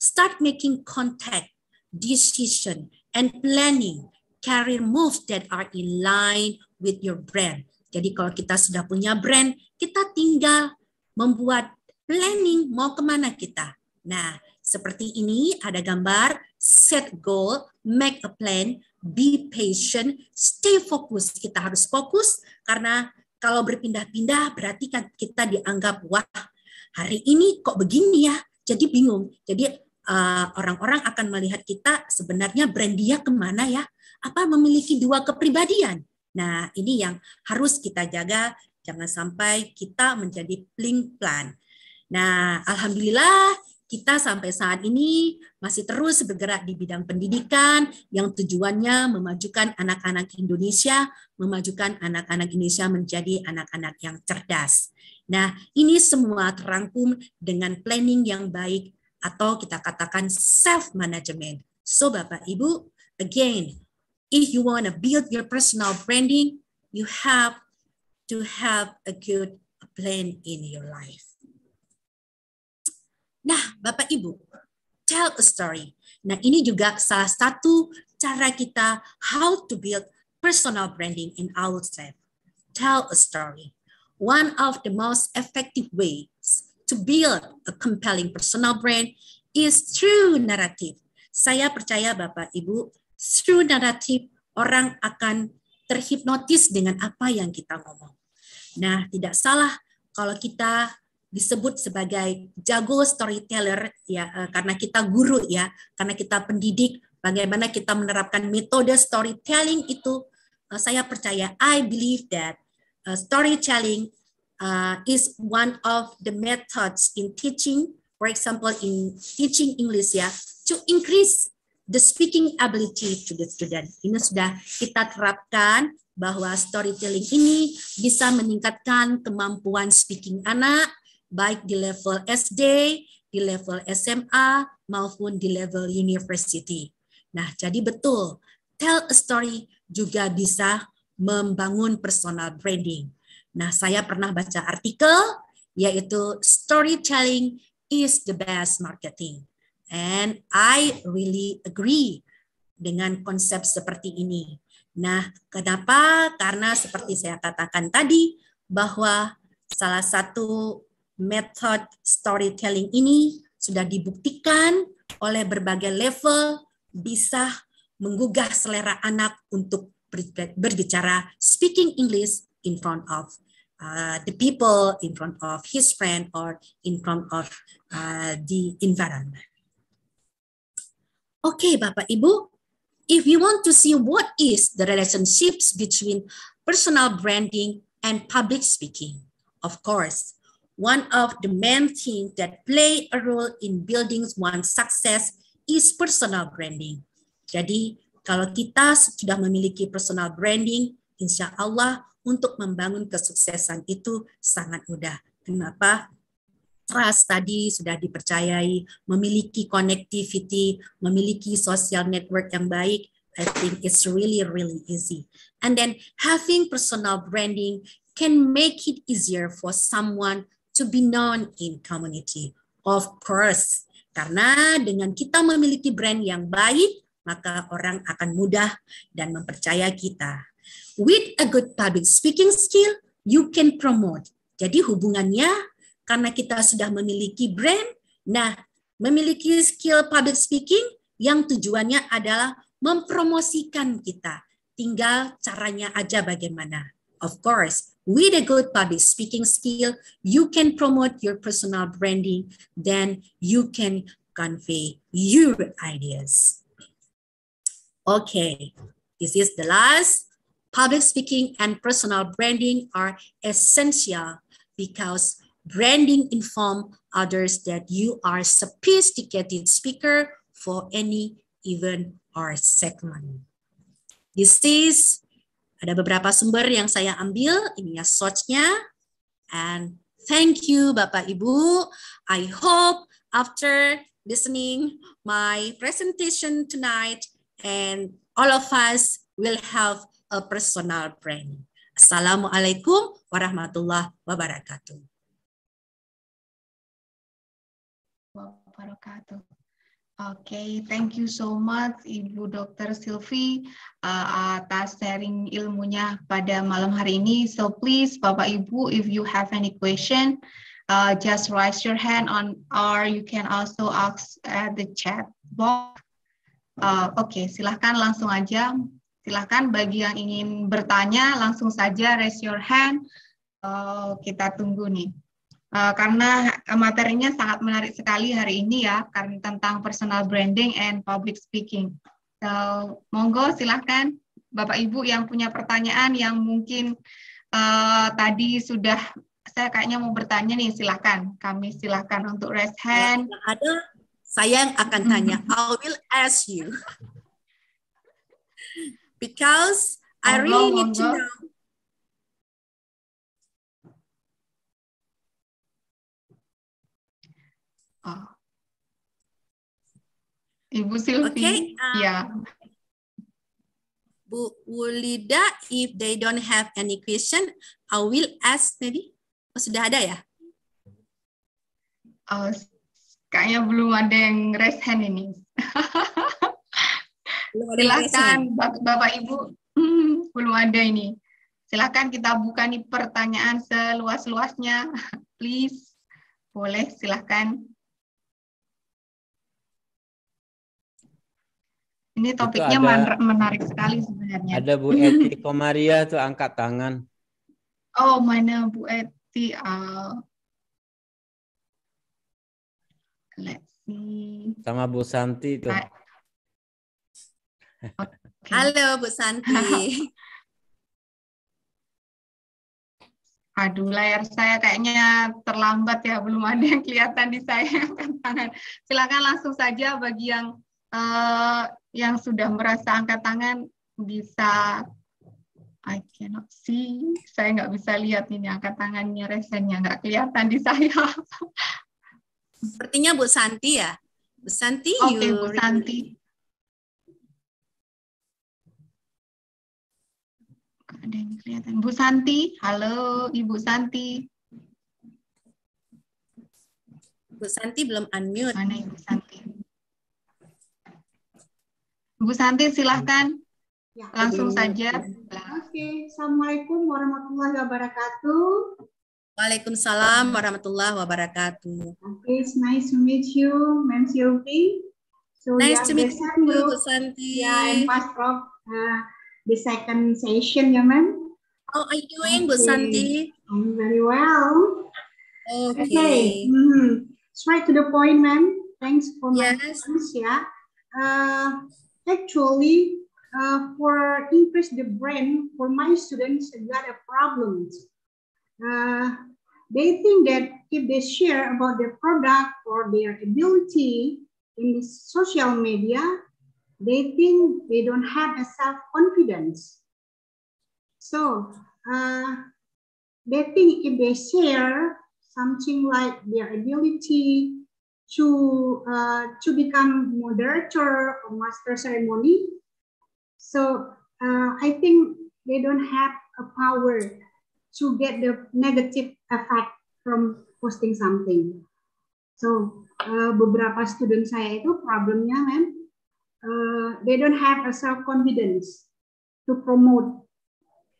Start making contact, decision, and planning career moves that are in line with your brand. Jadi kalau kita sudah punya brand, kita tinggal membuat planning mau kemana kita. Nah, seperti ini ada gambar set goal, make a plan, be patient, stay fokus. Kita harus fokus karena kalau berpindah-pindah berarti kan kita dianggap wah hari ini kok begini ya. Jadi bingung. Jadi orang eh, orang-orang akan melihat kita sebenarnya brand dia kemana ya? Apa memiliki dua kepribadian? Nah ini yang harus kita jaga. Jangan sampai kita menjadi pling plan. Nah alhamdulillah kita sampai saat ini masih terus bergerak di bidang pendidikan yang tujuannya memajukan anak-anak Indonesia, memajukan anak-anak Indonesia menjadi anak-anak yang cerdas. Nah, ini semua terangkum dengan planning yang baik atau kita katakan self management. So Bapak Ibu, again, if you want to build your personal branding, you have to have a good plan in your life. Nah, Bapak Ibu, tell a story. Nah, ini juga salah satu cara kita how to build personal branding in ourselves. Tell a story. One of the most effective ways to build a compelling personal brand is through narrative. Saya percaya Bapak Ibu, through narrative orang akan terhipnotis dengan apa yang kita ngomong. Nah, tidak salah kalau kita disebut sebagai jago storyteller ya eh, karena kita guru ya, karena kita pendidik bagaimana kita menerapkan metode storytelling itu eh, saya percaya I believe that eh, storytelling is one of the methods in teaching for example in teaching English ya to increase the speaking ability to the student. Ini sudah kita terapkan bahwa storytelling ini bisa meningkatkan kemampuan speaking anak, baik di level SD, di level SMA, maupun di level university. Nah, jadi betul, tell a story juga bisa membangun personal branding. Nah, saya pernah baca artikel yaitu storytelling is the best marketing. And I really agree dengan konsep seperti ini. Nah, kenapa? Karena seperti saya katakan tadi bahwa salah satu method storytelling ini sudah dibuktikan oleh berbagai level bisa menggugah selera anak untuk berbicara speaking English in front of uh, the people, in front of his friend, or in front of uh, the environment. Oke, okay, Bapak Ibu, if you want to see what is the relationships between personal branding and public speaking, of course, one of the main things that play a role in building one's success is personal branding. Jadi kalau kita sudah memiliki personal branding, insya Allah untuk membangun kesuksesan itu sangat mudah. Kenapa? Trust tadi sudah dipercayai, memiliki connectivity, memiliki social network yang baik, I think it's really, really easy. And then having personal branding can make it easier for someone to be known in community. Of course, karena dengan kita memiliki brand yang baik, maka orang akan mudah dan mempercaya kita. With a good public speaking skill, you can promote. Jadi hubungannya karena kita sudah memiliki brand, nah memiliki skill public speaking yang tujuannya adalah mempromosikan kita. Tinggal caranya aja bagaimana. Of course, with a good public speaking skill, you can promote your personal branding, then you can convey your ideas. Okay, this is the last. Public speaking and personal branding are essential because branding inform others that you are sophisticated speaker for any event or segment. This is Ada beberapa sumber yang saya ambil, ini ya source-nya. And thank you Bapak Ibu. I hope after listening my presentation tonight and all of us will have a personal brand. Assalamualaikum warahmatullahi wabarakatuh. Wabarakatuh okay, thank you so much Ibu Dr. Silvi uh, atas sharing ilmunya pada malam hari ini. So please Bapak Ibu, if you have any question, uh, just raise your hand on or you can also ask at the chat box. Uh, Oke, okay, silahkan langsung aja. Silahkan bagi yang ingin bertanya langsung saja raise your hand. Uh, kita tunggu nih. Eh, karena eh, materinya sangat menarik sekali hari ini ya, karena tentang personal branding and public speaking. So, monggo silahkan Bapak Ibu yang punya pertanyaan yang mungkin uh, tadi sudah saya kayaknya mau bertanya nih, silahkan. Kami silahkan untuk raise hand. Ada, saya yang akan tanya. I will ask you. Because I really need to know Ibu Silvi. Okay. Um, yeah. Bu Wulida, if they don't have any question, I will ask maybe. Oh, sudah ada ya? Uh, kayaknya belum ada yang raise hand ini. Silahkan Silakan Bapak, Ibu, hmm, belum ada ini. Silakan kita buka nih pertanyaan seluas-luasnya. Please, boleh silakan. Ini topiknya ada, menarik sekali sebenarnya. Ada Bu Eti Komaria tuh angkat tangan. Oh, mana Bu Eti? Uh, let's see. Sama Bu Santi tuh. Okay. Halo Bu Santi. Aduh, layar saya kayaknya terlambat ya, belum ada yang kelihatan di saya tangan. Silakan langsung saja bagi yang uh, yang sudah merasa angkat tangan bisa I cannot see. Saya nggak bisa lihat ini angkat tangannya resennya nggak kelihatan di saya. Sepertinya Bu Santi ya. Bu Santi. Oke okay, Bu Santi. Ada yang kelihatan. Bu Santi, halo Ibu Santi. Bu Santi belum unmute. Mana Ibu Santi? Bu Santi silahkan ya, langsung ya. saja. Oke, okay. Assalamualaikum warahmatullahi wabarakatuh. Waalaikumsalam warahmatullahi wabarakatuh. Okay, it's nice to meet you, Ma'am Sylvie. So nice ya, to meet you, Bu Santi. Yeah, and Prof, uh, the second session, ya, ma'am. How are you doing, okay. Bu Santi? I'm very well. Okay. okay. Mm -hmm. Straight to the point, ma'am. Thanks for yes. my questions, ya. Yeah. Uh, actually uh, for increase the brain for my students got a problem. Uh, they think that if they share about their product or their ability in the social media, they think they don't have a self-confidence. So uh, they think if they share something like their ability to uh, to become moderator or master ceremony. So uh, I think they don't have a power to get the negative effect from posting something. So uh, beberapa student saya itu problemnya mem uh, they don't have a self confidence to promote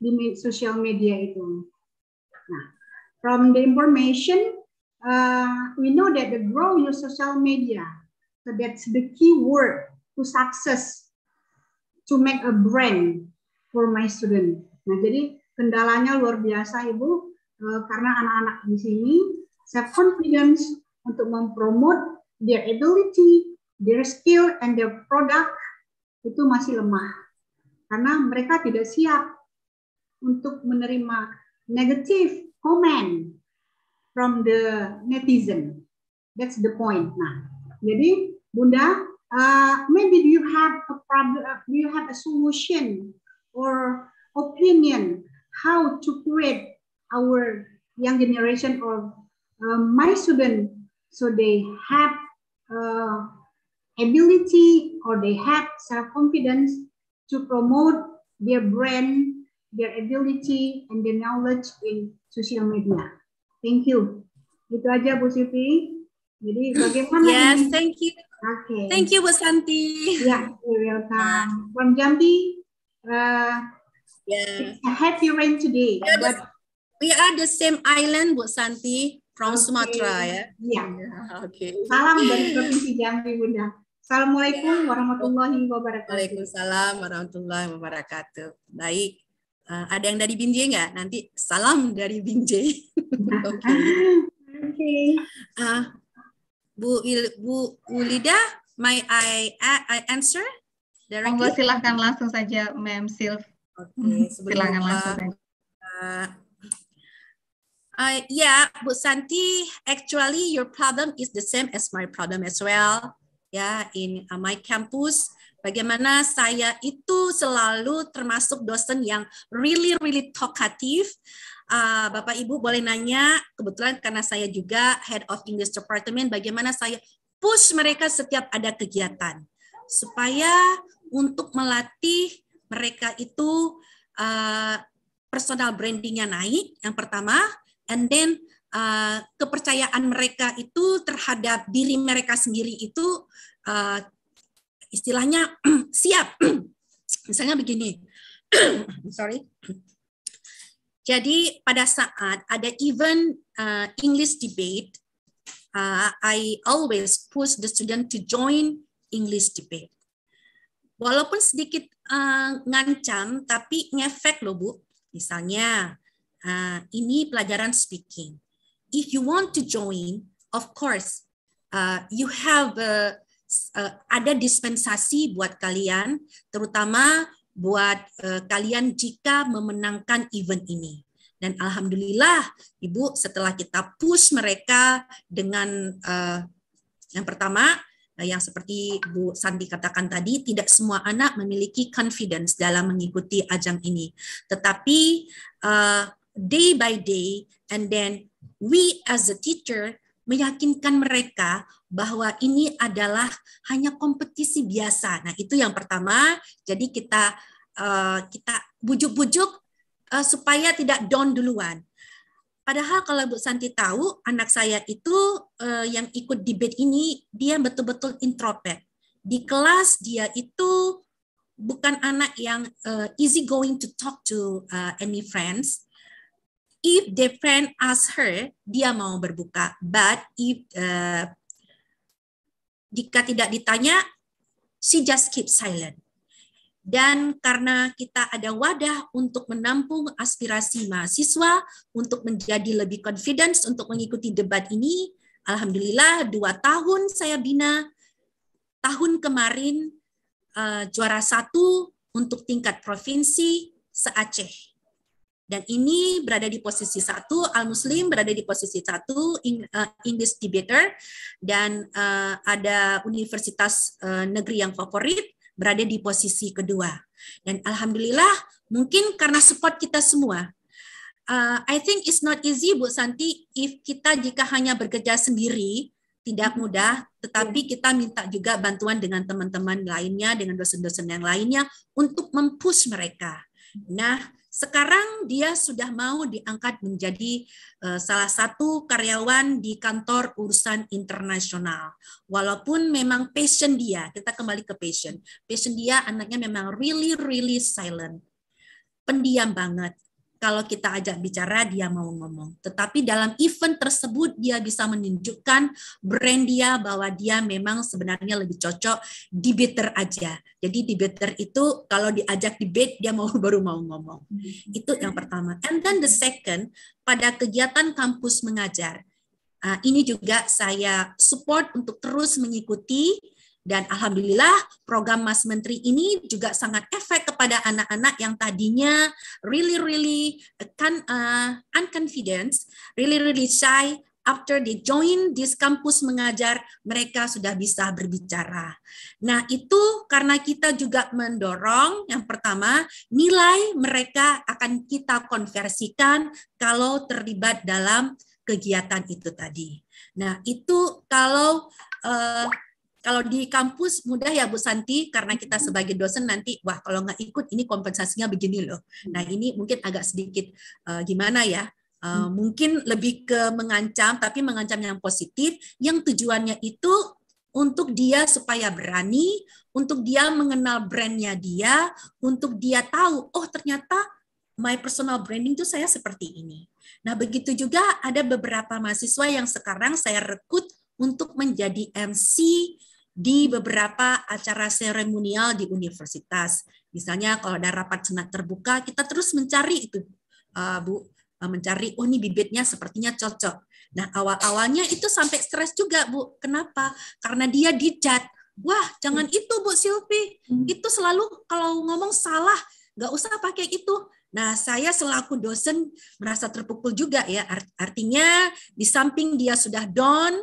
the social media itu. Nah, from the information uh, we know that the grow your social media. So that's the key word to success to make a brand for my student. Nah, jadi kendalanya luar biasa Ibu uh, karena anak-anak di sini self confidence untuk mempromot their ability, their skill and their product itu masih lemah karena mereka tidak siap untuk menerima negative comment from the netizen. That's the point. Nah, jadi Bunda, uh, maybe do you have a problem? Uh, do you have a solution or opinion how to create our young generation or uh, my student so they have uh, ability or they have self-confidence to promote their brand, their ability, and their knowledge in social media. Thank you. Itu aja Bu Siti. Jadi bagaimana? Yes, ini? thank you. Oke. Okay. Thank you Bu Santi. Ya, yeah, welcome. From Jambi, uh, yeah. a happy rain today. We are, but, we are the same island Bu Santi from okay. Sumatera ya. Iya. Oke. Okay. Salam dari Provinsi Jambi Bunda. Assalamualaikum warahmatullahi wabarakatuh. Waalaikumsalam warahmatullahi wabarakatuh. Baik. Uh, ada yang dari Binjai nggak? Nanti salam dari Binjai. Oke. okay. Uh, eh, Bu Il, Bu Ulida, may I, I answer? Directly? Oh, silahkan langsung saja, Ma'am Silv. Oke, okay, silahkan uh, langsung saja. Uh, eh, uh, yeah, Bu Santi, actually your problem is the same as my problem as well. Yeah, in uh, my campus, Bagaimana saya itu selalu termasuk dosen yang really really talkative. Uh, Bapak Ibu boleh nanya, kebetulan karena saya juga head of English department, bagaimana saya push mereka setiap ada kegiatan supaya untuk melatih mereka itu uh, personal brandingnya naik yang pertama, and then uh, kepercayaan mereka itu terhadap diri mereka sendiri itu uh, istilahnya siap. Misalnya begini, sorry. Jadi pada saat ada event uh, English debate, uh, I always push the student to join English debate. Walaupun sedikit uh, ngancam, tapi ngefek loh Bu. Misalnya, uh, ini pelajaran speaking. If you want to join, of course, uh, you have a uh, uh, ada dispensasi buat kalian, terutama buat uh, kalian jika memenangkan event ini. Dan alhamdulillah, Ibu, setelah kita push mereka dengan uh, yang pertama, yang seperti Bu Sandi katakan tadi, tidak semua anak memiliki confidence dalam mengikuti ajang ini. Tetapi uh, day by day, and then we as a teacher meyakinkan mereka bahwa ini adalah hanya kompetisi biasa. Nah, itu yang pertama. Jadi kita uh, kita bujuk-bujuk uh, supaya tidak down duluan. Padahal kalau Bu Santi tahu, anak saya itu uh, yang ikut debate ini dia betul-betul introvert. Di kelas dia itu bukan anak yang uh, easy going to talk to uh, any friends if the friend ask her, dia mau berbuka. But if uh, jika tidak ditanya, she just keep silent. Dan karena kita ada wadah untuk menampung aspirasi mahasiswa untuk menjadi lebih confidence untuk mengikuti debat ini, alhamdulillah dua tahun saya bina. Tahun kemarin uh, juara satu untuk tingkat provinsi se-Aceh dan ini berada di posisi satu, Al-Muslim berada di posisi satu, eh, English Debater, dan uh, ada universitas uh, negeri yang favorit berada di posisi kedua. Dan Alhamdulillah mungkin karena support kita semua, uh, I think it's not easy Bu Santi if kita jika hanya bekerja sendiri tidak mm-hmm. mudah tetapi kita minta juga bantuan dengan teman-teman lainnya dengan dosen-dosen yang lainnya untuk mempush mereka. Mm-hmm. Nah, sekarang dia sudah mau diangkat menjadi eh, salah satu karyawan di kantor urusan internasional. Walaupun memang passion dia, kita kembali ke passion. Passion dia anaknya memang really really silent. Pendiam banget kalau kita ajak bicara dia mau ngomong. Tetapi dalam event tersebut dia bisa menunjukkan brand dia bahwa dia memang sebenarnya lebih cocok debater aja. Jadi debater itu kalau diajak debate dia mau baru mau ngomong. Hmm. Itu yang pertama. And then the second pada kegiatan kampus mengajar. Uh, ini juga saya support untuk terus mengikuti dan alhamdulillah program Mas Menteri ini juga sangat efek kepada anak-anak yang tadinya really really kan uh, unconfident, really really shy after they join this kampus mengajar, mereka sudah bisa berbicara. Nah, itu karena kita juga mendorong yang pertama, nilai mereka akan kita konversikan kalau terlibat dalam kegiatan itu tadi. Nah, itu kalau uh, kalau di kampus mudah ya Bu Santi karena kita sebagai dosen nanti wah kalau nggak ikut ini kompensasinya begini loh. Nah ini mungkin agak sedikit uh, gimana ya? Uh, mungkin lebih ke mengancam tapi mengancam yang positif yang tujuannya itu untuk dia supaya berani, untuk dia mengenal brandnya dia, untuk dia tahu oh ternyata my personal branding itu saya seperti ini. Nah begitu juga ada beberapa mahasiswa yang sekarang saya rekrut untuk menjadi MC di beberapa acara seremonial di universitas. Misalnya kalau ada rapat senat terbuka, kita terus mencari itu, uh, Bu, eh, mencari, oh ini bibitnya sepertinya cocok. Nah awal-awalnya itu sampai stres juga, Bu. Kenapa? Karena dia dicat. Wah, jangan hmm. itu, Bu Silvi. Hmm. Itu selalu kalau ngomong salah, nggak usah pakai itu. Nah, saya selaku dosen merasa terpukul juga ya. Artinya di samping dia sudah down,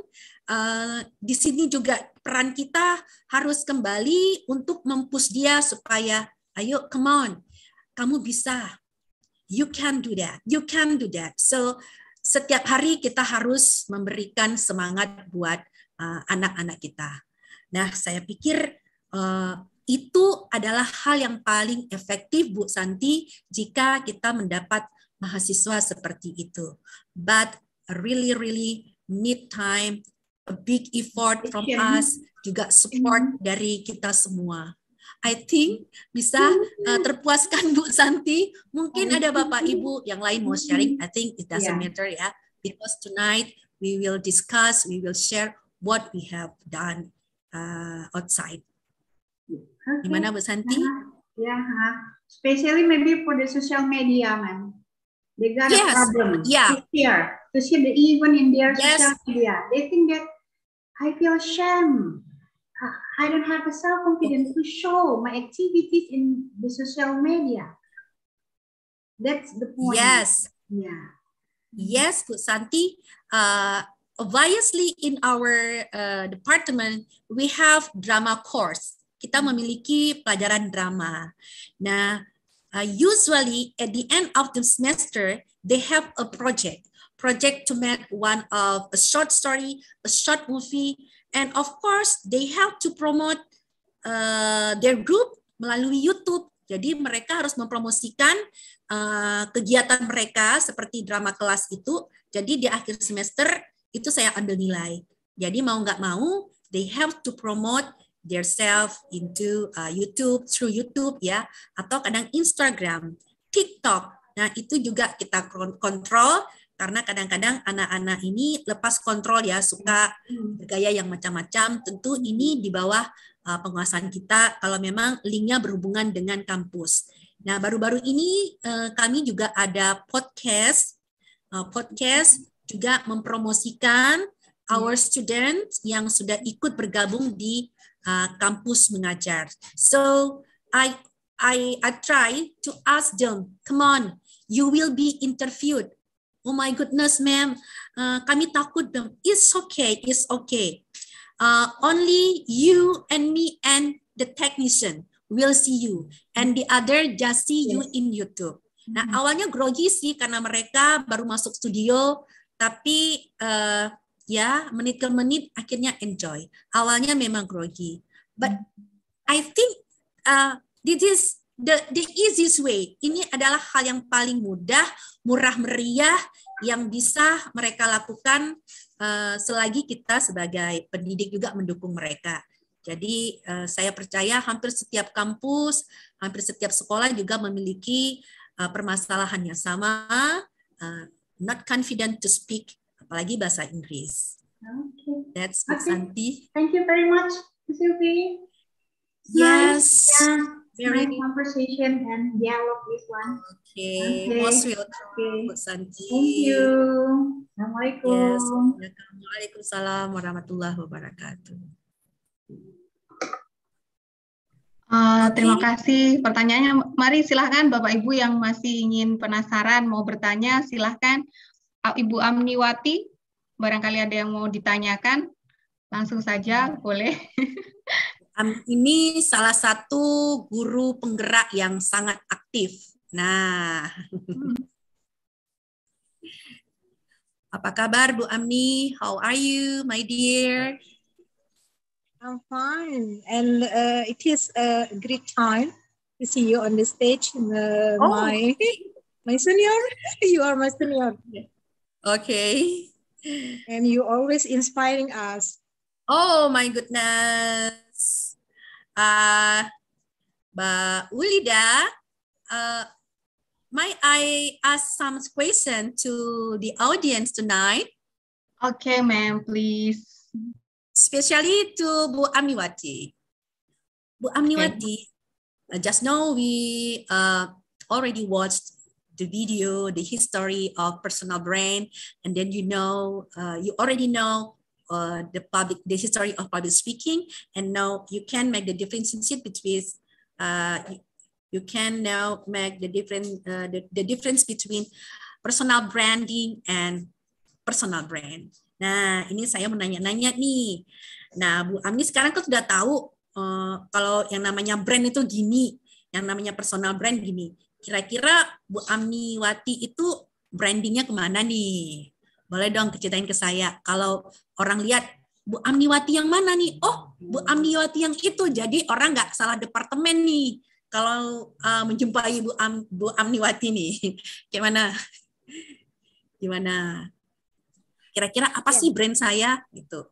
uh, di sini juga peran kita harus kembali untuk mempush dia supaya ayo come on kamu bisa you can do that you can do that so setiap hari kita harus memberikan semangat buat uh, anak-anak uh, kita nah saya pikir uh, itu adalah hal yang paling efektif Bu Santi jika kita mendapat mahasiswa seperti itu but really really need time a big effort from us juga support mm-hmm. dari kita semua. I think bisa uh, mm-hmm. terpuaskan Bu Santi. Mungkin ada Bapak Ibu yang lain mau mm-hmm. sharing. I think it doesn't yeah. matter ya, because tonight we will discuss, we will share what we have done uh, outside. Okay. Gimana Bu Santi? Ya, yeah, yeah. Uh-huh. especially maybe for the social media, man. They got yes. a problem. Yeah. To share, to share the even in their yes. social media, they think that I feel shame. I don't have the self-confidence to show my activities in the social media. That's the point. Yes. Yeah. Yes, Santi. Uh, obviously, in our uh, department, we have drama course. Kita memiliki pelajaran drama. Nah, uh, usually at the end of the semester, they have a project. project to make one of a short story, a short movie, and of course they have to promote uh, their group melalui YouTube. Jadi mereka harus mempromosikan uh, kegiatan mereka seperti drama kelas itu. Jadi di akhir semester itu saya ambil nilai. Jadi mau nggak mau, they have to promote themselves into uh, YouTube through YouTube ya, atau kadang Instagram, TikTok. Nah itu juga kita kontrol karena kadang-kadang anak-anak ini lepas kontrol ya suka hmm. bergaya yang macam-macam tentu ini di bawah uh, penguasaan kita kalau memang linknya berhubungan dengan kampus nah baru-baru ini uh, kami juga ada podcast uh, podcast juga mempromosikan hmm. our students yang sudah ikut bergabung di uh, kampus mengajar so I I I try to ask them come on you will be interviewed oh my goodness ma'am, uh, kami takut dong. It's okay, it's okay. Uh, only you and me and the technician will see you and the other just see you in YouTube. Nah mm-hmm. awalnya grogi sih karena mereka baru masuk studio tapi uh, ya menit ke menit akhirnya enjoy. Awalnya memang grogi, but mm-hmm. I think uh, this is the the easiest way. Ini adalah hal yang paling mudah, murah meriah yang bisa mereka lakukan uh, selagi kita sebagai pendidik juga mendukung mereka. Jadi uh, saya percaya hampir setiap kampus, hampir setiap sekolah juga memiliki uh, permasalahan yang sama, uh, not confident to speak, apalagi bahasa Inggris. Okay. That's okay. Thank you very much, Sylvie. Yes. yes. Yeah very nice conversation and dialogue this one. Okay, okay. most welcome, okay. Santi. Thank you. Assalamualaikum. Yes. Waalaikumsalam warahmatullahi wabarakatuh. Uh, terima kasih pertanyaannya. Mari silahkan Bapak Ibu yang masih ingin penasaran mau bertanya silahkan. Uh, Ibu Amniwati, barangkali ada yang mau ditanyakan, langsung saja boleh. ini salah satu guru penggerak yang sangat aktif. Nah, hmm. apa kabar Bu Amni? How are you, my dear? I'm fine, and uh, it is a great time to see you on the stage. Uh, oh, my okay. my senior, you are my senior. Okay. And you always inspiring us. Oh my goodness. Uh, but Ulida, uh, might I ask some question to the audience tonight? Okay, ma'am, please. Especially to Bu Amniwati. Bu Amniwati, okay. Uh, just now we uh, already watched the video, the history of personal brand, and then you know, uh, you already know Uh, the public, the history of public speaking, and now you can make the difference in it between uh, you can now make the different uh, the, the difference between personal branding and personal brand. Nah, ini saya menanya-nanya nih. Nah, Bu Amni sekarang kan sudah tahu uh, kalau yang namanya brand itu gini, yang namanya personal brand gini. Kira-kira Bu Wati itu brandingnya kemana nih? boleh dong ceritain ke saya. Kalau orang lihat Bu Amniwati yang mana nih? Oh, Bu Amniwati yang itu. Jadi orang nggak salah departemen nih kalau uh, menjumpai Bu Am Bu Amniwati nih. Gimana? Gimana? Kira-kira apa ya. sih brand saya gitu?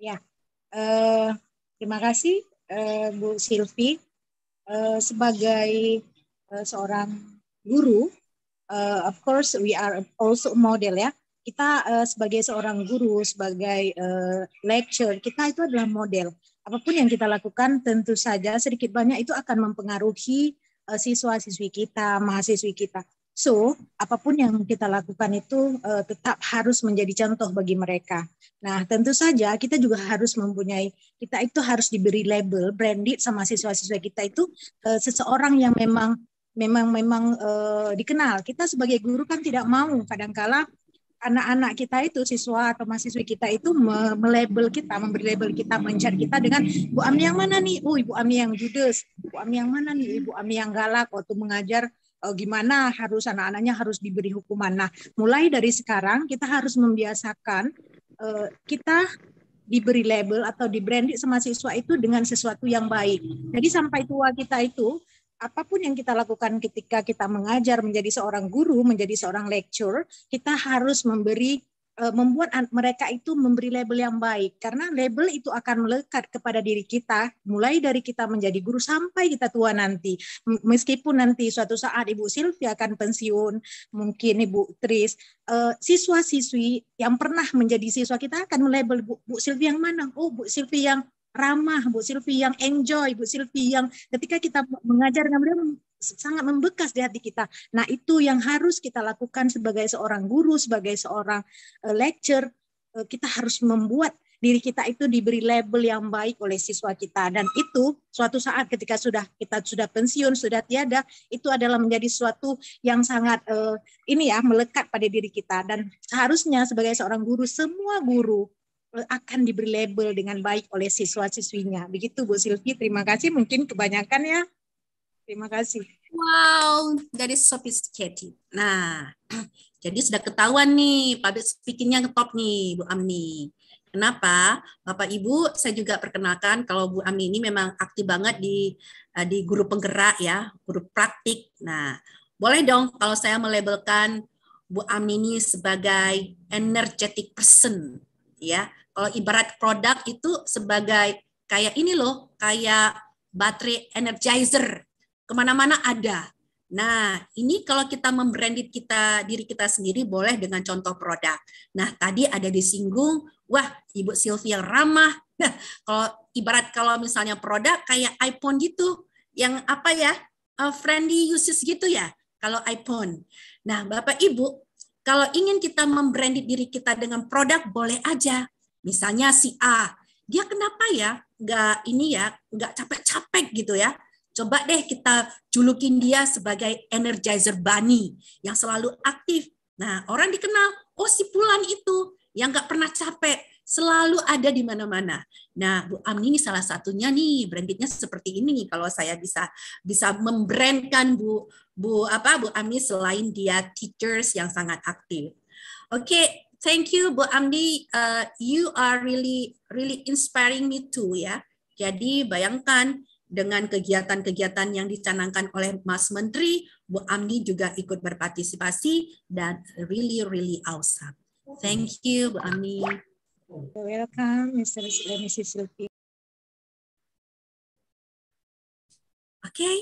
Ya, uh, terima kasih uh, Bu Silvi uh, sebagai uh, seorang guru uh, of course we are also model ya. Kita uh, sebagai seorang guru, sebagai uh, lecturer, kita itu adalah model. Apapun yang kita lakukan tentu saja sedikit banyak itu akan mempengaruhi uh, siswa-siswi kita, mahasiswi kita. So, apapun yang kita lakukan itu uh, tetap harus menjadi contoh bagi mereka. Nah, tentu saja kita juga harus mempunyai, kita itu harus diberi label, branded sama siswa-siswa kita itu uh, seseorang yang memang memang memang uh, dikenal. Kita sebagai guru kan tidak mau kadangkala anak-anak kita itu siswa atau mahasiswa kita itu me kita, memberi label kita, mencari kita dengan Bu Ami yang mana nih? Oh, Ibu Ami yang judes. Bu Ami yang mana nih? Ibu Ami yang galak waktu mengajar eh, gimana harus anak-anaknya harus diberi hukuman. Nah, mulai dari sekarang kita harus membiasakan eh, kita diberi label atau di branding sama siswa itu dengan sesuatu yang baik. Jadi sampai tua kita itu apapun yang kita lakukan ketika kita mengajar menjadi seorang guru, menjadi seorang lecturer, kita harus memberi eh, membuat mereka itu memberi label yang baik karena label itu akan melekat kepada diri kita mulai dari kita menjadi guru sampai kita tua nanti meskipun nanti suatu saat Ibu Silvia akan pensiun mungkin Ibu Tris eh, siswa-siswi yang pernah menjadi siswa kita akan melabel Bu, Bu Silvia yang mana oh Bu Silvia yang ramah Bu Silvi yang enjoy Bu Silvi yang ketika kita mengajar dengan beliau sangat membekas di hati kita. Nah, itu yang harus kita lakukan sebagai seorang guru, sebagai seorang eh, lecturer, eh, kita harus membuat diri kita itu diberi label yang baik oleh siswa kita dan itu suatu saat ketika sudah kita sudah pensiun sudah tiada itu adalah menjadi suatu yang sangat uh, ini ya melekat pada diri kita dan seharusnya sebagai seorang guru semua guru akan diberi label dengan baik oleh siswa-siswinya. Begitu Bu Silvi, terima kasih. Mungkin kebanyakan ya. Terima kasih. Wow, dari sophisticated. Nah, jadi sudah ketahuan nih public speakingnya top nih Bu Amni. Kenapa? Bapak Ibu, saya juga perkenalkan kalau Bu Amni ini memang aktif banget di eh, di guru penggerak ya, guru praktik. Nah, boleh dong kalau saya melabelkan Bu Amni ini sebagai energetic person ya kalau ibarat produk itu sebagai kayak ini loh, kayak baterai energizer kemana-mana ada. Nah, ini kalau kita membrandit kita diri kita sendiri boleh dengan contoh produk. Nah, tadi ada disinggung, wah Ibu Sylvia ramah. Nah, kalau ibarat kalau misalnya produk kayak iPhone gitu, yang apa ya, uh, friendly uses gitu ya, kalau iPhone. Nah, Bapak Ibu, kalau ingin kita membrandit diri kita dengan produk boleh aja, Misalnya si A, dia kenapa ya nggak ini ya nggak capek-capek gitu ya? Coba deh kita julukin dia sebagai energizer bunny yang selalu aktif. Nah orang dikenal, oh si Pulan itu yang nggak pernah capek, selalu ada di mana-mana. Nah Bu Amni ini salah satunya nih brandednya seperti ini nih kalau saya bisa bisa membrandkan Bu Bu apa Bu Amni selain dia teachers yang sangat aktif. Oke, okay, Thank you Bu Amdi, uh, you are really really inspiring me too ya. Jadi bayangkan dengan kegiatan-kegiatan yang dicanangkan oleh Mas Menteri, Bu Amdi juga ikut berpartisipasi dan really really awesome. Thank you Bu Amdi. Welcome Mr. and Mrs. Oke, okay.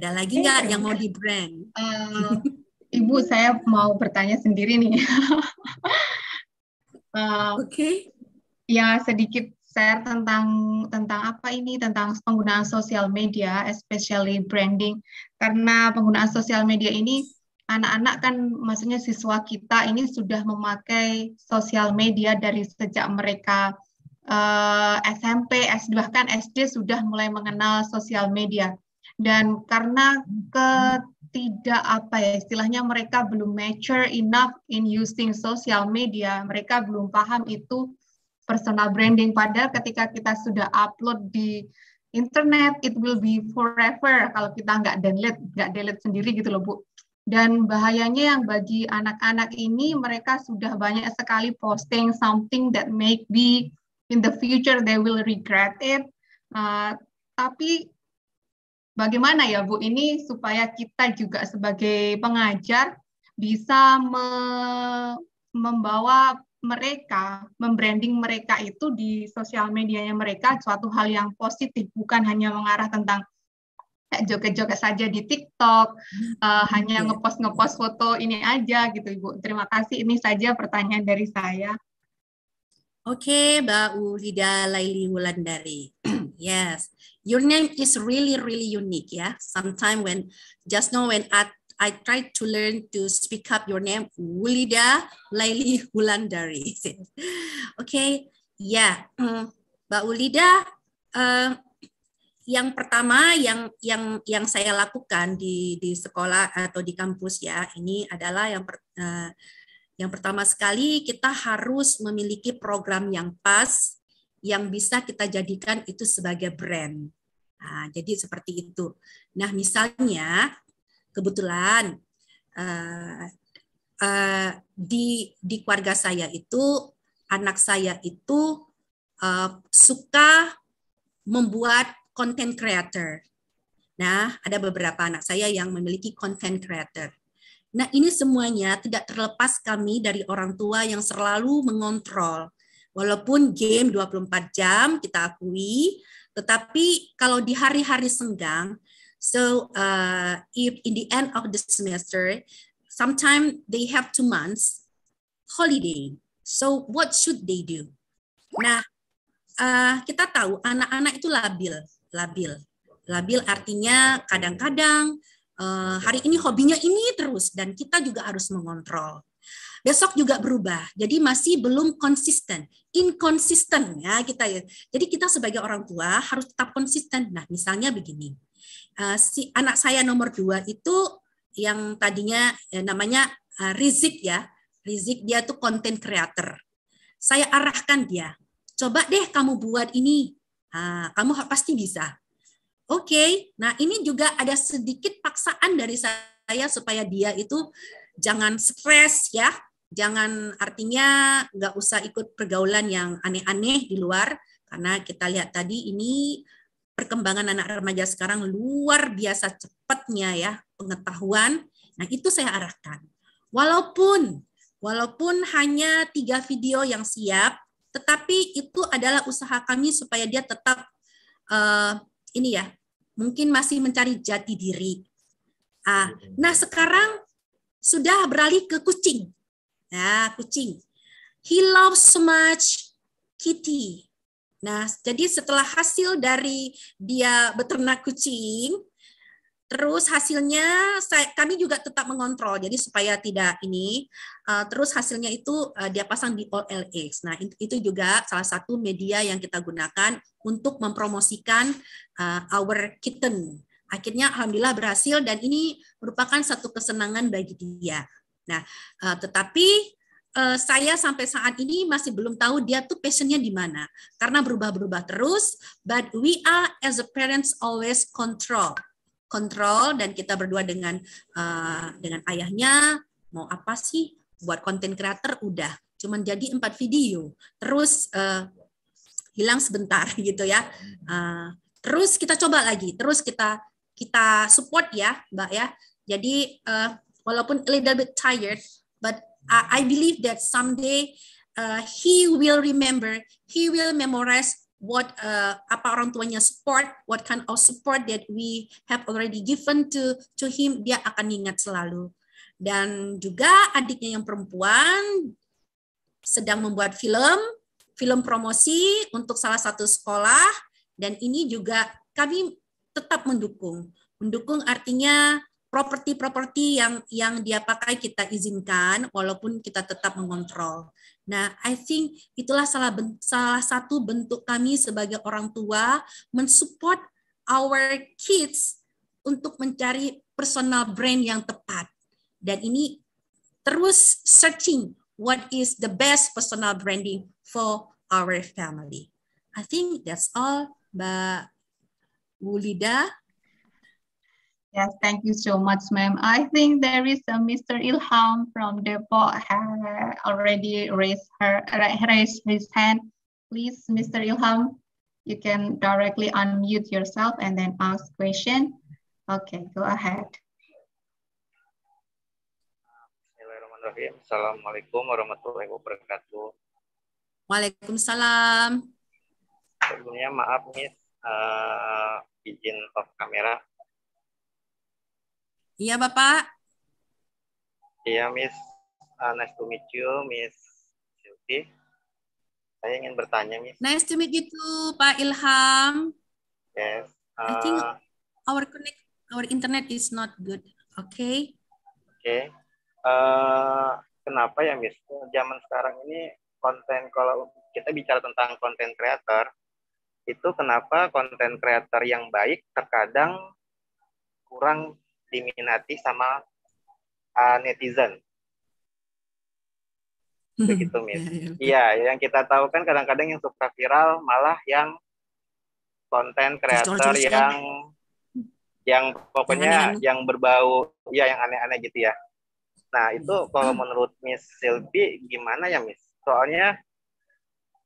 ada lagi nggak yang mau di brand? Uh, eh, Ibu, saya mau bertanya sendiri nih. uh, Oke. Okay. Ya sedikit share tentang tentang apa ini tentang penggunaan sosial media, especially branding. Karena penggunaan sosial media ini anak-anak kan maksudnya siswa kita ini sudah memakai sosial media dari sejak mereka uh, eh, SMP, S bahkan SD sudah mulai mengenal sosial media. Dan karena ke tidak apa ya istilahnya mereka belum mature enough in using social media mereka belum paham itu personal branding padahal ketika kita sudah upload di internet it will be forever kalau kita nggak delete nggak delete sendiri gitu loh bu dan bahayanya yang bagi anak-anak ini mereka sudah banyak sekali posting something that be in the future they will regret it uh, tapi Bagaimana ya Bu ini supaya kita juga sebagai pengajar bisa me membawa mereka, membranding mereka itu di sosial medianya mereka suatu hal yang positif, bukan hanya mengarah tentang eh, joget-joget saja di TikTok, uh, hanya iya. ngepost-ngepost foto ini aja gitu Ibu. Terima kasih, ini saja pertanyaan dari saya. Oke, okay, Mbak Ulida Laili Wulandari. yes, Your name is really, really unique. Yeah. Sometimes when just know when at I tried to learn to speak up your name, Wulida Laili Wulandari. okay. Ya. Yeah. Mbak Wulida, uh, yang pertama yang yang yang saya lakukan di di sekolah atau di kampus ya ini adalah yang per, uh, yang pertama sekali kita harus memiliki program yang pas yang bisa kita jadikan itu sebagai brand Nah, jadi seperti itu. Nah, misalnya kebetulan uh, uh, di di keluarga saya itu anak saya itu uh, suka membuat content creator. Nah, ada beberapa anak saya yang memiliki content creator. Nah, ini semuanya tidak terlepas kami dari orang tua yang selalu mengontrol. Walaupun game 24 jam kita akui, tetapi kalau di hari-hari senggang, so uh, if in the end of the semester, sometimes they have two months holiday. So what should they do? Nah, uh, kita tahu anak-anak itu labil, labil, labil artinya kadang-kadang uh, hari ini hobinya ini terus dan kita juga harus mengontrol. Besok juga berubah. Jadi masih belum konsisten, inkonsisten ya kita ya. Jadi kita sebagai orang tua harus tetap konsisten. Nah, misalnya begini. Uh, si anak saya nomor dua itu yang tadinya ya, namanya uh, Rizik ya. Rizik dia tuh konten creator. Saya arahkan dia. Coba deh kamu buat ini. uh, kamu pasti bisa. Oke. Okay. Nah, ini juga ada sedikit paksaan dari saya supaya dia itu jangan stres ya, jangan artinya nggak usah ikut pergaulan yang aneh-aneh di luar karena kita lihat tadi ini perkembangan anak remaja sekarang luar biasa cepatnya ya pengetahuan. Nah itu saya arahkan. Walaupun walaupun hanya tiga video yang siap, tetapi itu adalah usaha kami supaya dia tetap uh, ini ya mungkin masih mencari jati diri. Ah, nah sekarang sudah beralih ke kucing. Nah, kucing. He loves so much kitty. Nah, jadi setelah hasil dari dia beternak kucing, terus hasilnya saya, kami juga tetap mengontrol, jadi supaya tidak ini. Uh, terus hasilnya itu uh, dia pasang di OLX. Nah, itu, juga salah satu media yang kita gunakan untuk mempromosikan uh, our kitten. Akhirnya, alhamdulillah berhasil dan ini merupakan satu kesenangan bagi dia. Nah, eh, tetapi eh, saya sampai saat ini masih belum tahu dia tuh passionnya di mana karena berubah-berubah terus. But we are as a parents always control, control dan kita berdua dengan eh, dengan ayahnya mau apa sih buat konten creator udah cuman jadi empat video terus uh, hilang sebentar gitu ya. Uh, terus kita coba lagi, terus kita kita support ya, Mbak ya. Jadi uh, walaupun a little bit tired, but I, I believe that someday uh, he will remember, he will memorize what uh, apa orang tuanya support, what kind of support that we have already given to to him, dia akan ingat selalu. Dan juga adiknya yang perempuan sedang membuat film, film promosi untuk salah satu sekolah dan ini juga kami tetap mendukung. Mendukung artinya properti-properti yang yang dia pakai kita izinkan walaupun kita tetap mengontrol. Nah, I think itulah salah salah satu bentuk kami sebagai orang tua mensupport our kids untuk mencari personal brand yang tepat. Dan ini terus searching what is the best personal branding for our family. I think that's all, Mbak Wulida. Yes, thank you so much, ma'am. I think there is a Mr. Ilham from Depot already raised her raised his hand. Please, Mr. Ilham, you can directly unmute yourself and then ask question. Okay, go ahead. Assalamualaikum warahmatullahi wabarakatuh. Waalaikumsalam. Sebelumnya maaf Miss, uh, izin off kamera Iya, Bapak. Iya, Miss. Uh, nice to meet you, Miss Yuki. Saya ingin bertanya, Miss. Nice to meet you too, Pak Ilham. Yes. Uh, I think ah. our connect, our internet is not good. Oke. Okay. Oke. Okay. Uh, kenapa ya, Miss? Zaman sekarang ini konten kalau kita bicara tentang konten creator, itu kenapa konten creator yang baik terkadang kurang diminati sama uh, netizen. Hmm, Begitu, Miss. Iya, ya, yang kita tahu kan kadang-kadang yang suka viral malah yang konten kreator yang yang pokoknya yang, yang berbau ya yang aneh-aneh gitu ya. Nah, itu hmm. kalau menurut Miss Silvi gimana ya, Miss? Soalnya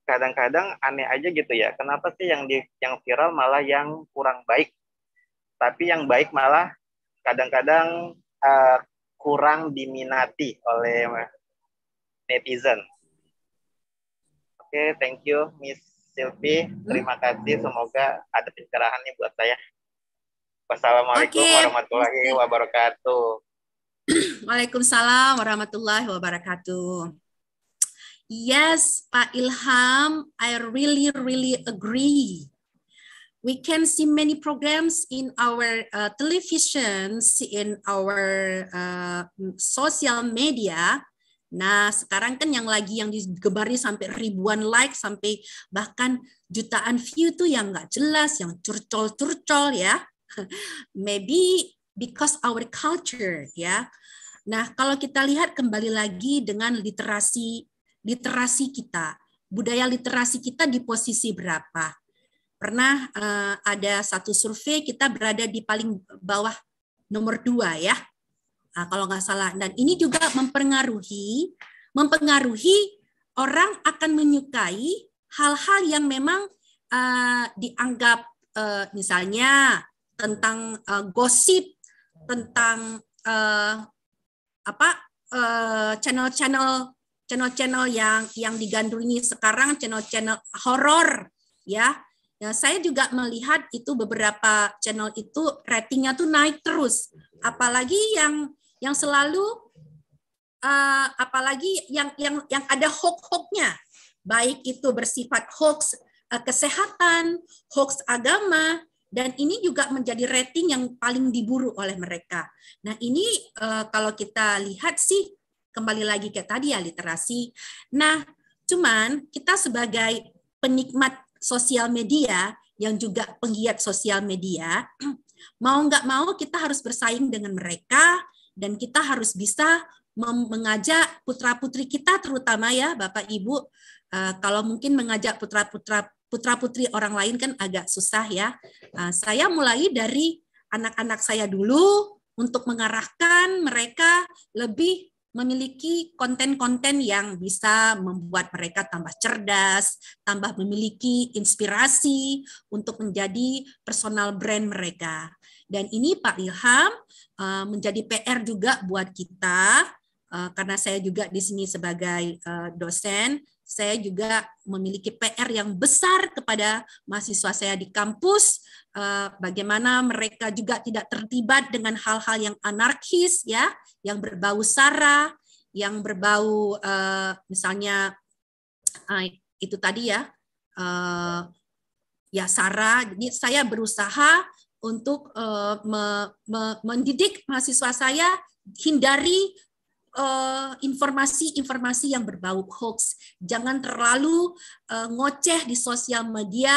kadang-kadang aneh aja gitu ya. Kenapa sih yang di yang viral malah yang kurang baik? Tapi yang baik malah kadang-kadang uh, kurang diminati oleh netizen. Oke, okay, thank you Miss Silvi. Terima kasih. Semoga ada pencerahan nih buat saya. Wassalamualaikum okay. warahmatullahi wabarakatuh. Waalaikumsalam warahmatullahi wabarakatuh. Yes, Pak Ilham, I really really agree we can see many programs in our uh, televisions, in our uh, social media. Nah, sekarang kan yang lagi yang digemari sampai ribuan like, sampai bahkan jutaan view tuh yang nggak jelas, yang curcol-curcol ya. Maybe because our culture ya. Nah, kalau kita lihat kembali lagi dengan literasi literasi kita, budaya literasi kita di posisi berapa? pernah uh, ada satu survei kita berada di paling bawah nomor dua ya nah, kalau nggak salah dan ini juga mempengaruhi mempengaruhi orang akan menyukai hal-hal yang memang uh, dianggap uh, misalnya tentang uh, gosip tentang uh, apa channel channel-channel channel-channel yang yang digandrungi sekarang channel-channel horor ya Ya, saya juga melihat itu beberapa channel itu ratingnya tuh naik terus. Apalagi yang yang selalu uh, apalagi yang yang yang ada hoax-hoaxnya. Baik itu bersifat hoax uh, kesehatan, hoax agama dan ini juga menjadi rating yang paling diburu oleh mereka. Nah, ini uh, kalau kita lihat sih kembali lagi ke tadi ya literasi. Nah, cuman kita sebagai penikmat sosial media yang juga penggiat sosial media, mau nggak mau kita harus bersaing dengan mereka dan kita harus bisa mengajak putra putri kita terutama ya bapak ibu eh, kalau mungkin mengajak putra putra putra putri orang lain kan agak susah ya eh, saya mulai dari anak-anak saya dulu untuk mengarahkan mereka lebih memiliki konten-konten yang bisa membuat mereka tambah cerdas, tambah memiliki inspirasi untuk menjadi personal brand mereka. Dan ini Pak Ilham eh, menjadi PR juga buat kita eh, karena saya juga di sini sebagai eh, dosen saya juga memiliki PR yang besar kepada mahasiswa saya di kampus, eh, bagaimana mereka juga tidak tertibat dengan hal-hal yang anarkis ya, yang berbau sara, yang berbau eh, misalnya eh, itu tadi ya, ya sara. Jadi saya berusaha untuk mendidik mahasiswa saya hindari informasi-informasi eh, uh, yang berbau hoax. Jangan terlalu uh, ngoceh di sosial media.